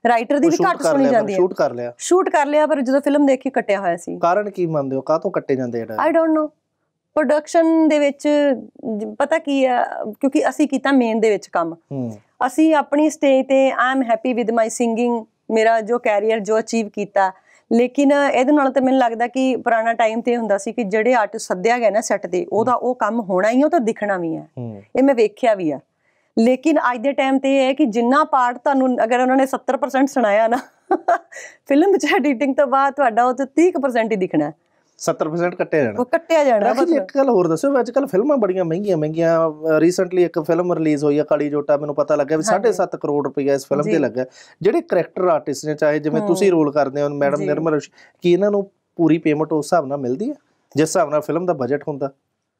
Speaker 2: ਰਾਈਟਰ ਦੀ ਵੀ ਘੱਟ ਸੁਣੀ ਜਾਂਦੀ ਹੈ ਸ਼ੂਟ ਕਰ ਲਿਆ ਸ਼ੂਟ ਕਰ ਲਿਆ ਪਰ ਜਦੋਂ ਫਿਲਮ ਦੇਖ ਕੇ ਕੱਟਿਆ ਹੋਇਆ ਸੀ
Speaker 1: ਕਾਰਨ ਕੀ ਮੰਨਦੇ ਹੋ ਕਾਹ ਤੋਂ ਕੱਟੇ ਜਾਂਦੇ ਆ ਆਈ
Speaker 2: ਡੋਨਟ ਨੋ ਪ੍ਰੋਡਕਸ਼ਨ ਦੇ ਵਿੱਚ ਪਤਾ ਕੀ ਆ ਕਿਉਂਕਿ ਅਸੀਂ ਕੀਤਾ ਮੇਨ ਦੇ ਵਿੱਚ ਕੰਮ ਅਸੀਂ ਆਪਣੀ ਸਟੇਜ ਤੇ I am happy with my singing ਮੇਰਾ ਜੋ ਕੈਰੀਅਰ ਜੋ ਅਚੀਵ ਕੀਤਾ ਲੇਕਿਨ ਇਹਦੇ ਨਾਲ ਤਾਂ ਮੈਨੂੰ ਲੱਗਦਾ ਕਿ ਪੁਰਾਣਾ ਟਾਈਮ ਤੇ ਹੁੰਦਾ ਸੀ ਕਿ ਜਿਹੜੇ ਆਰਟਿਸਟ ਸੱਦਿਆ ਗਿਆ ਨਾ ਸੈੱਟ ਤੇ ਉਹਦਾ ਉਹ ਕੰਮ ਹੋਣਾ ਹੀ ਉਹ ਤਾਂ ਦਿਖਣਾ ਵੀ ਹੈ ਇਹ ਮੈਂ ਵੇਖਿਆ ਵੀ ਆ ਲੇਕਿਨ ਅੱਜ ਦੇ ਟਾਈਮ ਤੇ ਇਹ ਹੈ ਕਿ ਜਿੰਨਾ ਪਾਰਟ ਤੁਹਾਨੂੰ ਅਗਰ ਉਹਨਾਂ ਨੇ 70% ਸੁਣਾਇਆ ਨਾ ਫਿਲਮ ਵਿੱਚ ਐਡੀਟਿੰਗ ਤੋਂ ਬਾਅਦ ਤੁਹਾਡਾ ਉਹ ਤੇ 30% ਹੀ ਦਿਖਣਾ ਹੈ
Speaker 1: 70% ਕੱਟਿਆ ਜਾਣਾ ਉਹ ਕੱਟਿਆ ਜਾਣਾ ਬਸ ਇੱਕ ਗੱਲ ਹੋਰ ਦੱਸੋ ਅੱਜ ਕੱਲ ਫਿਲਮਾਂ ਬੜੀਆਂ ਮਹਿੰਗੀਆਂ ਮਹਿੰਗੀਆਂ ਰੀਸੈਂਟਲੀ ਇੱਕ ਫਿਲਮ ਰਿਲੀਜ਼ ਹੋਈ ਆ ਕਾਲੀ ਜੋਟਾ ਮੈਨੂੰ ਪਤਾ ਲੱਗਿਆ ਵੀ 7.5 ਕਰੋੜ ਰੁਪਏ ਇਸ ਫਿਲਮ ਤੇ ਲੱਗਾ ਜਿਹੜੇ ਕੈਰੈਕਟਰ ਆਰਟਿਸਟ ਨੇ ਚਾਹੇ ਜਿਵੇਂ ਤੁਸੀਂ ਰੋਲ ਕਰਦੇ ਹੋ ਮੈਡਮ ਨਿਰਮਲ ਕੀ ਇਹਨਾਂ ਨੂੰ ਪੂਰੀ ਪੇਮੈਂਟ ਉਸ ਹਿਸਾਬ ਨਾਲ ਮਿਲਦੀ ਹੈ ਜਿਸ ਹਿਸਾਬ ਨਾਲ ਫਿਲਮ ਦਾ ਬਜਟ ਹੁੰਦਾ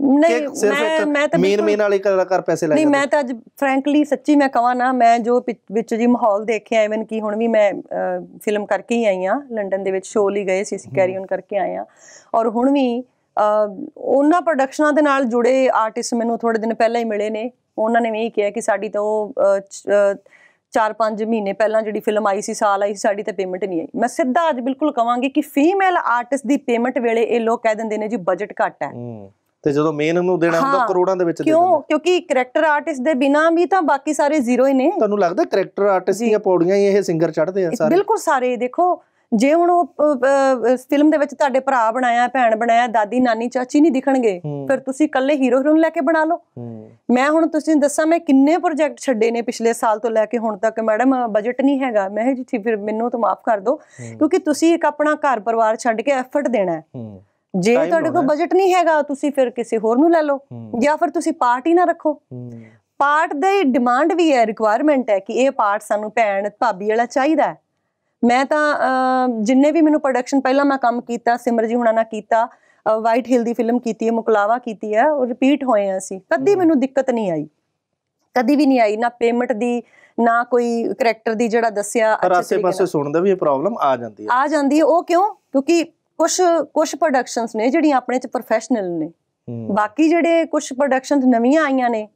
Speaker 2: ਨਹੀਂ ਮੈਂ ਮੈਂ ਤਾਂ ਮੇਨ ਮੇਨ
Speaker 1: ਵਾਲੇ ਕਲਾਕਾਰ ਪੈਸੇ ਲੈ ਨਹੀਂ ਮੈਂ
Speaker 2: ਤਾਂ ਅੱਜ ਫ੍ਰੈਂਕਲੀ ਸੱਚੀ ਮੈਂ ਕਹਾਂ ਨਾ ਮੈਂ ਜੋ ਵਿੱਚ ਜੀ ਮਾਹੌਲ ਦੇਖਿਆ ਐਵੇਂ ਕੀ ਹੁਣ ਵੀ ਮੈਂ ਫਿਲਮ ਕਰਕੇ ਹੀ ਆਈ ਆ ਲੰਡਨ ਦੇ ਵਿੱਚ ਸ਼ੋਅ ਲਈ ਗਏ ਸੀ ਸੀ ਕੈਰੀ ਔਨ ਕਰਕੇ ਆਏ ਆ ਔਰ ਹੁਣ ਵੀ ਉਹਨਾਂ ਪ੍ਰੋਡਕਸ਼ਨਾਂ ਦੇ ਨਾਲ ਜੁੜੇ ਆਰਟਿਸਟ ਮੈਨੂੰ ਥੋੜੇ ਦਿਨ ਪਹਿਲਾਂ ਹੀ ਮਿਲੇ ਨੇ ਉਹਨਾਂ ਨੇ ਵੀ ਕਿਹਾ ਕਿ ਸਾਡੀ ਤਾਂ ਉਹ 4-5 ਮਹੀਨੇ ਪਹਿਲਾਂ ਜਿਹੜੀ ਫਿਲਮ ਆਈ ਸੀ ਸਾਲ ਆਈ ਸੀ ਸਾਡੀ ਤਾਂ ਪੇਮੈਂਟ ਨਹੀਂ ਆਈ ਮੈਂ ਸਿੱਧਾ ਅੱਜ ਬਿਲਕੁਲ ਕਵਾਂਗੀ ਕਿ ਫੀਮੇਲ ਆਰਟਿਸਟ ਦੀ ਪੇਮੈਂਟ ਵੇਲੇ ਇਹ ਲੋਕ ਕਹਿ ਦਿੰਦੇ ਨੇ ਜੀ ਬਜਟ ਘੱਟ ਹੈ
Speaker 1: ਤੇ ਜਦੋਂ ਮੇਨ ਨੂੰ ਦੇਣਾ ਹੁੰਦਾ ਕਰੋੜਾਂ ਦੇ ਵਿੱਚ ਦੇ ਕਿਉਂ
Speaker 2: ਕਿਉਂਕਿ ਕੈਰੈਕਟਰ ਆਰਟਿਸਟ ਦੇ ਬਿਨਾ ਵੀ ਤਾਂ ਬਾਕੀ ਸਾਰੇ ਜ਼ੀਰੋ ਹੀ ਨੇ ਤੁਹਾਨੂੰ ਲੱਗਦਾ ਕੈਰੈਕਟਰ ਆਰਟਿਸਟ ਦੀਆਂ ਪੌੜੀਆਂ ਹੀ ਇਹ ਸਿੰਗਰ ਚੜ੍ਹਦੇ ਆ ਸਾਰੇ ਬਿਲਕੁਲ ਸਾਰੇ ਦੇਖੋ ਜੇ ਹੁਣ ਉਹ ਫਿਲਮ ਦੇ ਵਿੱਚ ਤੁਹਾਡੇ ਭਰਾ ਬਣਾਇਆ ਭੈਣ ਬਣਾਇਆ ਦਾਦੀ ਨਾਨੀ ਚਾਚੀ ਨਹੀਂ ਦਿਖਣਗੇ ਫਿਰ ਤੁਸੀਂ ਇਕੱਲੇ ਹੀਰੋ ਹੀਰੋਇਨ ਲੈ ਕੇ ਬਣਾ ਲਓ ਮੈਂ ਹੁਣ ਤੁਸੀਂ ਦੱਸਾਂ ਮੈਂ ਕਿੰਨੇ ਪ੍ਰੋਜੈਕਟ ਛੱਡੇ ਨੇ ਪਿਛਲੇ ਸਾਲ ਤੋਂ ਲੈ ਕੇ ਹੁਣ ਤੱਕ ਮੈਡਮ ਬਜਟ ਨਹੀਂ ਹੈਗਾ ਮੈਂ ਜੀ ਫਿਰ ਮੈਨੂੰ ਤਾਂ ਮਾਫ ਕਰ ਦਿਓ ਕਿਉਂਕਿ ਤੁਸੀਂ ਇੱਕ ਆਪਣਾ ਘਰ ਪਰਿਵਾਰ ਛੱਡ ਕੇ ਐਫਰਟ ਦੇਣਾ ਹੈ ਜੇ ਤੁਹਾਡੇ ਕੋਲ ਬਜਟ ਨਹੀਂ ਹੈਗਾ ਤੁਸੀਂ ਫਿਰ ਕਿਸੇ ਹੋਰ ਨੂੰ ਲੈ ਲਓ ਜਾਂ ਫਿਰ ਤੁਸੀਂ ਪਾਰਟ ਹੀ ਨਾ ਰੱਖੋ ਪਾਰਟ ਦੇ ਡਿਮਾਂਡ ਵੀ ਹੈ ਰਿਕੁਆਇਰਮੈਂਟ ਹੈ ਕਿ ਇਹ ਪਾਰਟ ਸਾਨੂੰ ਭੈਣ ਭਾਬੀ ਵਾਲਾ ਚਾਹੀਦਾ ਹੈ ਮੈਂ ਤਾਂ ਜਿੰਨੇ ਵੀ ਮੈਨੂੰ ਪ੍ਰੋਡਕਸ਼ਨ ਪਹਿਲਾਂ ਮੈਂ ਕੰਮ ਕੀਤਾ ਸਿਮਰ ਜੀ ਹੁਣਾਂ ਨਾਲ ਕੀਤਾ ਵਾਈਟ ਹਿਲ ਦੀ ਫਿਲਮ ਕੀਤੀ ਹੈ ਮੁਕਲਾਵਾ ਕੀਤੀ ਹੈ ਉਹ ਰਿਪੀਟ ਹੋਏ ਆ ਸੀ ਕਦੀ ਮੈਨੂੰ ਦਿੱਕਤ ਨਹੀਂ ਆਈ ਕਦੀ ਵੀ ਨਹੀਂ ਆਈ ਨਾ ਪੇਮੈਂਟ ਦੀ ਨਾ ਕੋਈ ਕੈਰੈਕਟਰ ਦੀ ਜਿਹੜਾ ਦੱਸਿਆ ਅੱਛੇ ਤਰੀਕੇ
Speaker 1: ਨਾਲ ਪਾਸੇ ਸੁਣਦਾ ਵੀ ਇਹ ਪ੍ਰੋਬਲਮ ਆ ਜਾਂਦੀ ਹੈ ਆ
Speaker 2: ਜਾਂਦੀ ਹੈ ਉਹ ਕਿਉਂ ਕਿਉਂਕਿ ਕੁਝ ਕੁਝ ਪ੍ਰੋਡਕਸ਼ਨਸ ਨੇ ਜਿਹੜੀਆਂ ਆਪਣੇ ਚ ਪ੍ਰੋਫੈਸ਼ਨਲ ਨੇ ਬਾਕੀ ਜਿਹੜੇ ਕੁਝ ਪ੍ਰੋਡਕਸ਼ਨਸ ਨਵੀਆਂ ਆਈਆਂ ਨੇ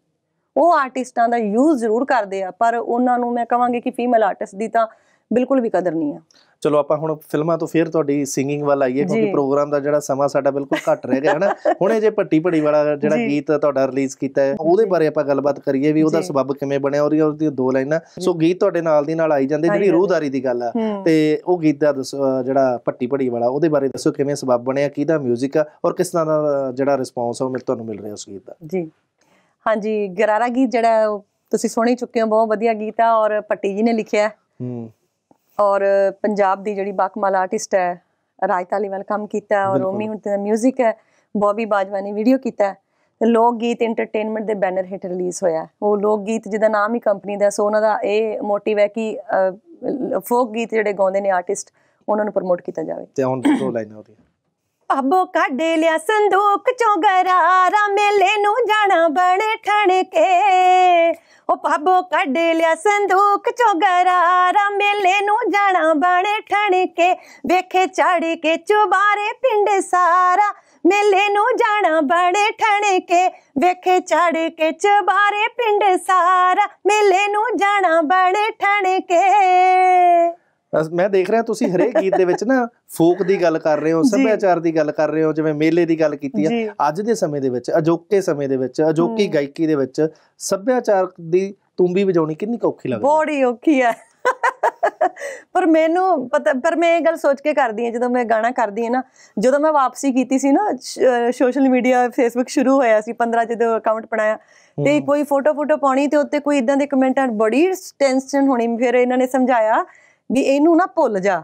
Speaker 2: ਉਹ ਆਰਟਿਸਟਾਂ ਦਾ ਯੂਜ਼ ਜ਼ਰੂਰ ਕਰਦੇ ਆ ਪਰ ਉਹਨਾਂ ਨੂੰ ਮੈਂ ਕਹਾਂਗੀ ਕਿ ਫੀਮੇਲ ਆਰਟਿਸਟ ਦੀ ਤਾਂ ਬਿਲਕੁਲ ਵੀ ਕਦਰ ਨਹੀਂ
Speaker 1: ਆ ਚਲੋ ਆਪਾਂ ਹੁਣ ਫਿਲਮਾਂ ਤੋਂ ਫੇਰ ਤੁਹਾਡੀ ਸਿੰਗਿੰਗ ਵੱਲ ਆਈਏ ਕਿਉਂਕਿ ਪ੍ਰੋਗਰਾਮ ਦਾ ਜਿਹੜਾ ਸਮਾਂ ਸਾਡਾ ਬਿਲਕੁਲ ਘੱਟ ਰਹਿ ਗਿਆ ਹੈ ਨਾ ਹੁਣੇ ਜੇ ਪੱਟੀ ਪੜੀ ਵਾਲਾ ਜਿਹੜਾ ਗੀਤ ਤੁਹਾਡਾ ਰਿਲੀਜ਼ ਕੀਤਾ ਹੈ ਉਹਦੇ ਬਾਰੇ ਆਪਾਂ ਗੱਲਬਾਤ ਕਰੀਏ ਵੀ ਉਹਦਾ ਸਬਬ ਕਿਵੇਂ ਬਣਿਆ ਔਰ ਉਹਦੀ ਦੋ ਲਾਈਨਾਂ ਸੋ ਗੀਤ ਤੁਹਾਡੇ ਨਾਲ ਦੀ ਨਾਲ ਆਈ ਜਾਂਦੇ ਜਿਹੜੀ ਰੂਹਦਾਰੀ ਦੀ ਗੱਲ ਆ ਤੇ ਉਹ ਗੀਤ ਦਾ ਜਿਹੜਾ ਪੱਟੀ ਪੜੀ ਵਾਲਾ ਉਹਦੇ ਬਾਰੇ ਦੱਸੋ ਕਿਵੇਂ ਸਬਬ ਬਣਿਆ ਕਿਹਦਾ 뮤직 ਆ ਔਰ ਕਿਸ ਤਰ੍ਹਾਂ ਦਾ ਜਿਹੜਾ ਰਿਸਪੌਂਸ ਆ ਉਹ ਮਿਲ ਤੁਹਾਨੂੰ ਮਿਲ ਰਿਹਾ ਉਸ ਗੀਤ ਦਾ ਜੀ
Speaker 2: ਹਾਂਜੀ ਗਰਾਰਾ ਗੀਤ ਜਿਹੜਾ ਤੁਸੀਂ ਸੁਣ ਹੀ ਚੁੱਕੇ ਹੋ ਬਹੁਤ ਵਧੀਆ ਗੀਤ ਆ ਔਰ ਪੱਟੀ ਜੀ ਨੇ ਲਿਖਿਆ
Speaker 1: ਹੂੰ
Speaker 2: ਔਰ ਪੰਜਾਬ ਦੀ ਜਿਹੜੀ ਬਾਕਮਾਲ ਆਰਟਿਸਟ ਹੈ ਰਾਇਤਾ ਲਿਵਲ ਕੰਮ ਕੀਤਾ ਔਰ ਰੋਮੀ ਹੁਣ ਤੇ 뮤직 ਹੈ ਬੌਬੀ ਬਾਜਵਾ ਨੇ ਵੀਡੀਓ ਕੀਤਾ ਲੋਕ ਗੀਤ ਐਂਟਰਟੇਨਮੈਂਟ ਦੇ ਬੈਨਰ ਹੇਠ ਰਿਲੀਜ਼ ਹੋਇਆ ਉਹ ਲੋਕ ਗੀਤ ਜਿਹਦਾ ਨਾਮ ਹੀ ਕੰਪਨੀ ਦਾ ਸੋ ਉਹਨਾਂ ਦਾ ਇਹ ਮੋਟਿਵ ਹੈ ਕਿ ਫੋਕ ਗੀਤ ਜਿਹੜੇ ਗਾਉਂਦੇ ਨੇ ਆਰਟਿਸਟ ਉਹਨਾਂ ਨੂੰ ਪ੍ਰਮੋਟ
Speaker 1: ਕੀਤਾ ਜਾਵੇ ਤੇ ਹੁਣ ਦੋ ਲਾਈਨਾਂ ਉਹਦੀਆਂ
Speaker 2: ਪਾਬੋ ਕੱਢ ਲਿਆ ਸੰਦੂਕ ਚੋਂ ਗਰਾਰਾ ਮੇਲੇ ਨੂੰ ਜਾਣਾ ਬਣ ਠਣ ਕੇ ਉਹ ਪਾਬੋ ਕੱਢ ਲਿਆ ਸੰਦੂਕ ਚੋਂ ਗਰਾਰਾ ਮੇਲੇ ਨੂੰ ਜਾਣਾ ਬਣ ਠਣ ਕੇ ਵੇਖੇ ਚੜ ਕੇ ਚੁਬਾਰੇ ਪਿੰਡ ਸਾਰਾ ਮੇਲੇ ਨੂੰ ਜਾਣਾ ਬੜੇ ਠਣਕੇ ਕੇ ਵੇਖੇ ਚੜ ਕੇ ਚਬਾਰੇ ਪਿੰਡ ਸਾਰਾ ਮੇਲੇ ਨੂੰ ਜਾਣਾ ਬੜੇ ਠਣਕੇ ਕੇ
Speaker 1: ਮੈਂ ਦੇਖ ਰਿਹਾ ਤੁਸੀਂ ਹਰੇਕ ਗੀਤ ਦੇ ਵਿੱਚ ਨਾ ਫੋਕ ਦੀ ਗੱਲ ਕਰ ਰਹੇ ਹੋ ਸੱਭਿਆਚਾਰ ਦੀ ਗੱਲ ਕਰ ਰਹੇ ਹੋ ਜਿਵੇਂ ਮੇਲੇ ਦੀ ਗੱਲ ਕੀਤੀ ਆ ਅੱਜ ਦੇ ਸਮੇਂ ਦੇ ਵਿੱਚ ਅਜੋਕੇ ਸਮੇਂ ਦੇ ਵਿੱਚ ਅਜੋਕੀ ਗਾਇਕੀ ਦੇ ਵਿੱਚ ਸੱਭਿਆਚਾਰ ਦੀ ਤੁੰਬੀ ਵਜਾਉਣੀ ਕਿੰਨੀ ਔਖੀ ਲੱਗਦੀ ਹੈ ਬੜੀ ਔਖੀ ਹੈ ਪਰ ਮੈਨੂੰ
Speaker 2: ਪਤਾ ਪਰ ਮੈਂ ਇਹ ਗੱਲ ਸੋਚ ਕੇ ਕਰਦੀ ਹਾਂ ਜਦੋਂ ਮੈਂ ਗਾਣਾ ਕਰਦੀ ਹਾਂ ਨਾ ਜਦੋਂ ਮੈਂ ਵਾਪਸੀ ਕੀਤੀ ਸੀ ਨਾ ਸੋਸ਼ਲ ਮੀਡੀਆ ਫੇਸਬੁੱਕ ਸ਼ੁਰੂ ਹੋਇਆ ਸੀ 15 ਜਦੋਂ ਅਕਾਊਂਟ ਬਣਾਇਆ ਤੇ ਕੋਈ ਫੋਟੋ ਫੋਟੋ ਪਾਉਣੀ ਤੇ ਉੱਤੇ ਕੋਈ ਇਦਾਂ ਦੇ ਕਮੈਂਟਾਂ ਬੜੀ ਟੈਨਸ਼ਨ ਹੋਣੀ ਫਿਰ ਇਹਨਾਂ ਨੇ ਸਮਝਾਇਆ ਵੀ ਇਹਨੂੰ ਨਾ ਭੁੱਲ ਜਾ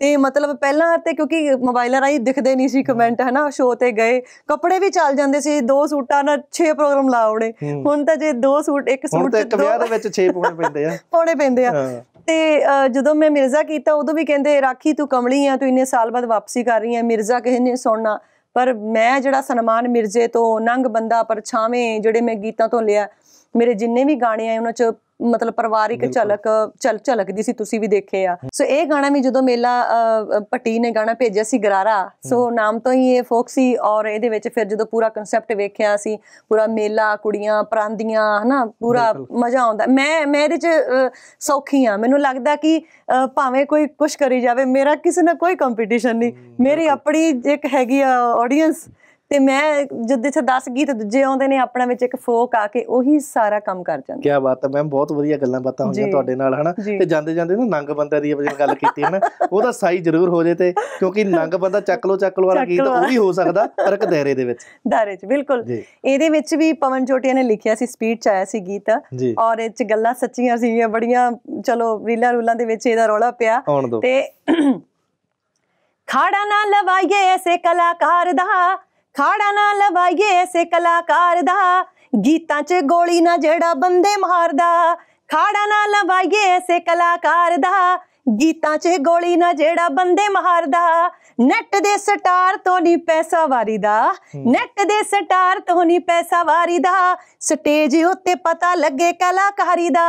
Speaker 2: ਤੇ ਮਤਲਬ ਪਹਿਲਾਂ ਤੇ ਕਿਉਂਕਿ ਮੋਬਾਈਲਾਂ ਰਾਹੀਂ ਦਿਖਦੇ ਨਹੀਂ ਸੀ ਕਮੈਂਟ ਹਨਾ ਸ਼ੋਅ ਤੇ ਗਏ ਕੱਪੜੇ ਵੀ ਚੱਲ ਜਾਂਦੇ ਸੀ ਦੋ ਸੂਟਾਂ ਨਾਲ 6 ਪ੍ਰੋਗਰਾਮ ਲਾਉਣੇ ਹੁਣ ਤਾਂ ਜੇ ਦੋ ਸੂਟ ਇੱਕ ਸੂਟ ਤੇ ਇੱਕ
Speaker 1: ਵਿਆਹ ਦੇ ਵਿੱਚ 6 ਪਾਉਣੇ ਪੈਂਦੇ ਆ
Speaker 2: ਪਾਉਣੇ ਪੈਂਦੇ ਆ ਤੇ ਜਦੋਂ ਮੈਂ ਮਿਰਜ਼ਾ ਕੀਤਾ ਉਦੋਂ ਵੀ ਕਹਿੰਦੇ ਰਾਖੀ ਤੂੰ ਕਮਲੀ ਆ ਤੂੰ ਇੰਨੇ ਸਾਲ ਬਾਅਦ ਵਾਪਸੀ ਕਰ ਰਹੀ ਆ ਮਿਰਜ਼ਾ ਕਹੇ ਨੇ ਸੁਣਨਾ ਪਰ ਮੈਂ ਜਿਹੜਾ ਸਨਮਾਨ ਮਿਰਜ਼ੇ ਤੋਂ ਨੰਗ ਬੰਦਾ ਪਰਛਾਵੇਂ ਜਿਹੜੇ ਮੈਂ ਗੀਤਾਂ ਤੋਂ ਲਿਆ ਮੇਰੇ ਜਿੰਨੇ ਵੀ ਗਾਣੇ ਆਏ ਉਹਨਾਂ 'ਚ ਮਤਲਬ ਪਰਿਵਾਰਿਕ ਝਲਕ ਚਲ ਚਲਕਦੀ ਸੀ ਤੁਸੀਂ ਵੀ ਦੇਖੇ ਆ ਸੋ ਇਹ ਗਾਣਾ ਵੀ ਜਦੋਂ ਮੇਲਾ ਪੱਟੀ ਨੇ ਗਾਣਾ ਭੇਜਿਆ ਸੀ ਗਰਾਰਾ ਸੋ ਨਾਮ ਤੋਂ ਹੀ ਇਹ ਫੋਕਸੀ ਔਰ ਇਹਦੇ ਵਿੱਚ ਫਿਰ ਜਦੋਂ ਪੂਰਾ ਕਨਸੈਪਟ ਵੇਖਿਆ ਸੀ ਪੂਰਾ ਮੇਲਾ ਕੁੜੀਆਂ ਪਰਾਂਦੀਆਂ ਹਨਾ ਪੂਰਾ ਮਜ਼ਾ ਆਉਂਦਾ ਮੈਂ ਮੈਂ ਇਹਦੇ ਚ ਸੌਖੀ ਆ ਮੈਨੂੰ ਲੱਗਦਾ ਕਿ ਭਾਵੇਂ ਕੋਈ ਕੁਝ ਕਰੀ ਜਾਵੇ ਮੇਰਾ ਕਿਸੇ ਨਾਲ ਕੋਈ ਕੰਪੀਟੀਸ਼ਨ ਨਹੀਂ ਮੇਰੀ ਆਪਣੀ ਇੱਕ ਹੈਗੀ ਆ ਆਡੀਅנס ਤੇ ਮੈਂ ਜਦ ਇਥੇ 10 ਗੀਤ ਦੂਜੇ ਆਉਂਦੇ ਨੇ ਆਪਣਾ ਵਿੱਚ ਇੱਕ ਫੋਕ ਆ ਕੇ ਉਹੀ ਸਾਰਾ ਕੰਮ ਕਰ ਜਾਂਦੇ
Speaker 1: ਕੀ ਬਾਤ ਹੈ ਮੈਮ ਬਹੁਤ ਵਧੀਆ ਗੱਲਾਂ ਬਾਤਾਂ ਹੋਈਆਂ ਤੁਹਾਡੇ ਨਾਲ ਹਨਾ ਤੇ ਜਾਂਦੇ ਜਾਂਦੇ ਨਾ ਨੰਗ ਬੰਦਾ ਦੀ ਆਪਾਂ ਗੱਲ ਕੀਤੀ ਹਨਾ ਉਹਦਾ ਸਾਈ ਜ਼ਰੂਰ ਹੋ ਜੇ ਤੇ ਕਿਉਂਕਿ ਨੰਗ ਬੰਦਾ ਚੱਕ ਲੋ ਚੱਕ ਲੋ ਵਾਲਾ ਗੀਤ ਉਹ ਵੀ ਹੋ ਸਕਦਾ ਪਰ ਇੱਕ ਦਾਇਰੇ ਦੇ ਵਿੱਚ
Speaker 2: ਦਾਇਰੇ 'ਚ ਬਿਲਕੁਲ ਇਹਦੇ ਵਿੱਚ ਵੀ ਪਵਨ ਚੋਟੀਆ ਨੇ ਲਿਖਿਆ ਸੀ ਸਪੀਡ 'ਚ ਆਇਆ ਸੀ ਗੀਤ ਔਰ ਇਹ 'ਚ ਗੱਲਾਂ ਸੱਚੀਆਂ ਸੀਗੀਆਂ ਬੜੀਆਂ ਚਲੋ ਰੀਲਾਂ ਰੂਲਾਂ ਦੇ ਵਿੱਚ ਇਹਦਾ ਰੌਲਾ ਪਿਆ ਤੇ ਖਾੜਾ ਨਾ ਲਵਾਈਏ ਐਸੇ ਕਲਾਕਾਰ ਦਾ ਖਾੜਾ ਨਾ ਲਵਾਈਏ ਐਸੇ ਕਲਾਕਾਰ ਦਾ ਗੀਤਾਂ 'ਚ ਗੋਲੀ ਨਾ ਜਿਹੜਾ ਬੰਦੇ ਮਾਰਦਾ ਖਾੜਾ ਨਾ ਲਵਾਈਏ ਐਸੇ ਕਲਾਕਾਰ ਦਾ ਗੀਤਾਂ 'ਚ ਗੋਲੀ ਨਾ ਜਿਹੜਾ ਬੰਦੇ ਮਾਰਦਾ ਨੈਟ ਦੇ ਸਟਾਰ ਤੋਂ ਨਹੀਂ ਪੈਸਾ ਵਾਰੀਦਾ ਨੈਟ ਦੇ ਸਟਾਰ ਤੋਂ ਨਹੀਂ ਪੈਸਾ ਵਾਰੀਦਾ ਸਟੇਜ ਉੱਤੇ ਪਤਾ ਲੱਗੇ ਕਲਾਕਾਰੀ ਦਾ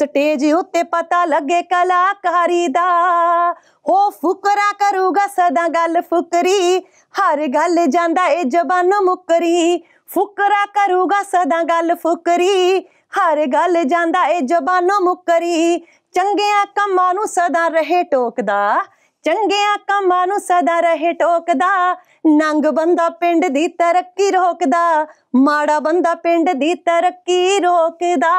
Speaker 2: ਸਟੇਜ ਉੱਤੇ ਪਤਾ ਲੱਗੇ ਕਲਾਕਾਰੀ ਦਾ ਉਹ ਫੁਕਰਾ ਕਰੂਗਾ ਸਦਾ ਗੱਲ ਫੁਕਰੀ ਹਰ ਗੱਲ ਜਾਂਦਾ ਏ ਜ਼ਬਾਨੋਂ ਮੁਕਰੀ ਫੁਕਰਾ ਕਰੂਗਾ ਸਦਾ ਗੱਲ ਫੁਕਰੀ ਹਰ ਗੱਲ ਜਾਂਦਾ ਏ ਜ਼ਬਾਨੋਂ ਮੁਕਰੀ ਚੰਗਿਆਂ ਕੰਮਾਂ ਨੂੰ ਸਦਾ ਰਹੇ ਟੋਕਦਾ ਚੰਗਿਆਂ ਕੰਮਾਂ ਨੂੰ ਸਦਾ ਰਹੇ ਟੋਕਦਾ ਨੰਗ ਬੰਦਾ ਪਿੰਡ ਦੀ ਤਰੱਕੀ ਰੋਕਦਾ ਮਾੜਾ ਬੰਦਾ ਪਿੰਡ ਦੀ ਤਰੱਕੀ ਰੋਕਦਾ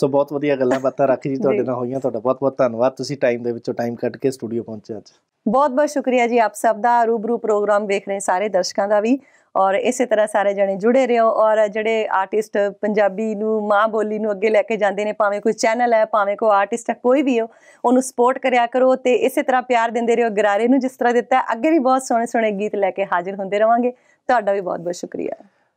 Speaker 1: ਸੋ ਬਹੁਤ ਵਧੀਆ ਗੱਲਾਂ ਬਾਤਾਂ ਰੱਖ ਜੀ ਤੁਹਾਡੇ ਨਾਲ ਹੋਈਆਂ ਤੁਹਾਡਾ ਬਹੁਤ ਬਹੁਤ ਧੰਨਵਾਦ ਤੁਸੀਂ ਟਾਈਮ ਦੇ ਵਿੱਚੋਂ ਟਾਈਮ ਕੱਢ ਕੇ ਸਟੂਡੀਓ ਪਹੁੰਚੇ ਅੱਜ
Speaker 2: ਬਹੁਤ ਬਹੁਤ ਸ਼ੁਕਰੀਆ ਜੀ ਆਪ ਸਭ ਦਾ ਰੂਬਰੂ ਪ੍ਰੋਗਰਾਮ ਵੇਖ ਰਹੇ ਸਾਰੇ ਦਰਸ਼ਕਾਂ ਦਾ ਵੀ ਔਰ ਇਸੇ ਤਰ੍ਹਾਂ ਸਾਰੇ ਜਣੇ ਜੁੜੇ ਰਹੋ ਔਰ ਜਿਹੜੇ ਆਰਟਿਸਟ ਪੰਜਾਬੀ ਨੂੰ ਮਾਂ ਬੋਲੀ ਨੂੰ ਅੱਗੇ ਲੈ ਕੇ ਜਾਂਦੇ ਨੇ ਭਾਵੇਂ ਕੋਈ ਚੈਨਲ ਹੈ ਭਾਵੇਂ ਕੋਈ ਆਰਟਿਸਟ ਹੈ ਕੋਈ ਵੀ ਹੋ ਉਹਨੂੰ ਸਪੋਰਟ ਕਰਿਆ ਕਰੋ ਤੇ ਇਸੇ ਤਰ੍ਹਾਂ ਪਿਆਰ ਦਿੰਦੇ ਰਹੋ ਗਰਾਰੇ ਨੂੰ ਜਿਸ ਤਰ੍ਹਾਂ ਦਿੱਤਾ ਅੱਗੇ ਵੀ ਬਹੁਤ ਸੋਹਣੇ ਸੋਹਣੇ ਗੀਤ ਲੈ ਕੇ ਹਾਜ਼ਰ ਹੁੰਦੇ ਰਵਾਂਗੇ ਤੁਹਾਡਾ ਵੀ ਬਹੁਤ ਬਹੁਤ ਸ਼ੁਕਰੀਆ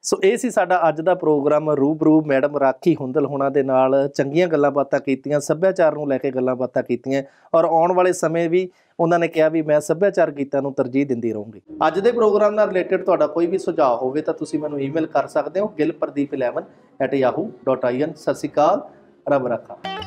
Speaker 1: ਸੋ ਇਹ ਸੀ ਸਾਡਾ ਅੱਜ ਦਾ ਪ੍ਰੋਗਰਾਮ ਰੂਪ ਰੂਪ ਮੈਡਮ ਰਾਖੀ ਹੁੰਦਲ ਹੋਣਾ ਦੇ ਨਾਲ ਚੰਗੀਆਂ ਗੱਲਾਂ ਬਾਤਾਂ ਕੀਤੀਆਂ ਸੱਭਿਆਚਾਰ ਨੂੰ ਲੈ ਕੇ ਗੱਲਾਂ ਬਾਤਾਂ ਕੀਤੀਆਂ ਔਰ ਆਉਣ ਵਾਲੇ ਸਮੇਂ ਵੀ ਉਹਨਾਂ ਨੇ ਕਿਹਾ ਵੀ ਮੈਂ ਸੱਭਿਆਚਾਰਕ ਗੀਤਾਂ ਨੂੰ ਤਰਜੀਹ ਦਿੰਦੀ ਰਹੂੰਗੀ ਅੱਜ ਦੇ ਪ੍ਰੋਗਰਾਮ ਨਾਲ ਰਿਲੇਟਡ ਤੁਹਾਡਾ ਕੋਈ ਵੀ ਸੁਝਾਅ ਹੋਵੇ ਤਾਂ ਤੁਸੀਂ ਮੈਨੂੰ ਈਮੇਲ ਕਰ ਸਕਦੇ ਹੋ gilpradeep11@yahoo.in ਸਸਿਕਾ ਰਬ ਰੱਖਾ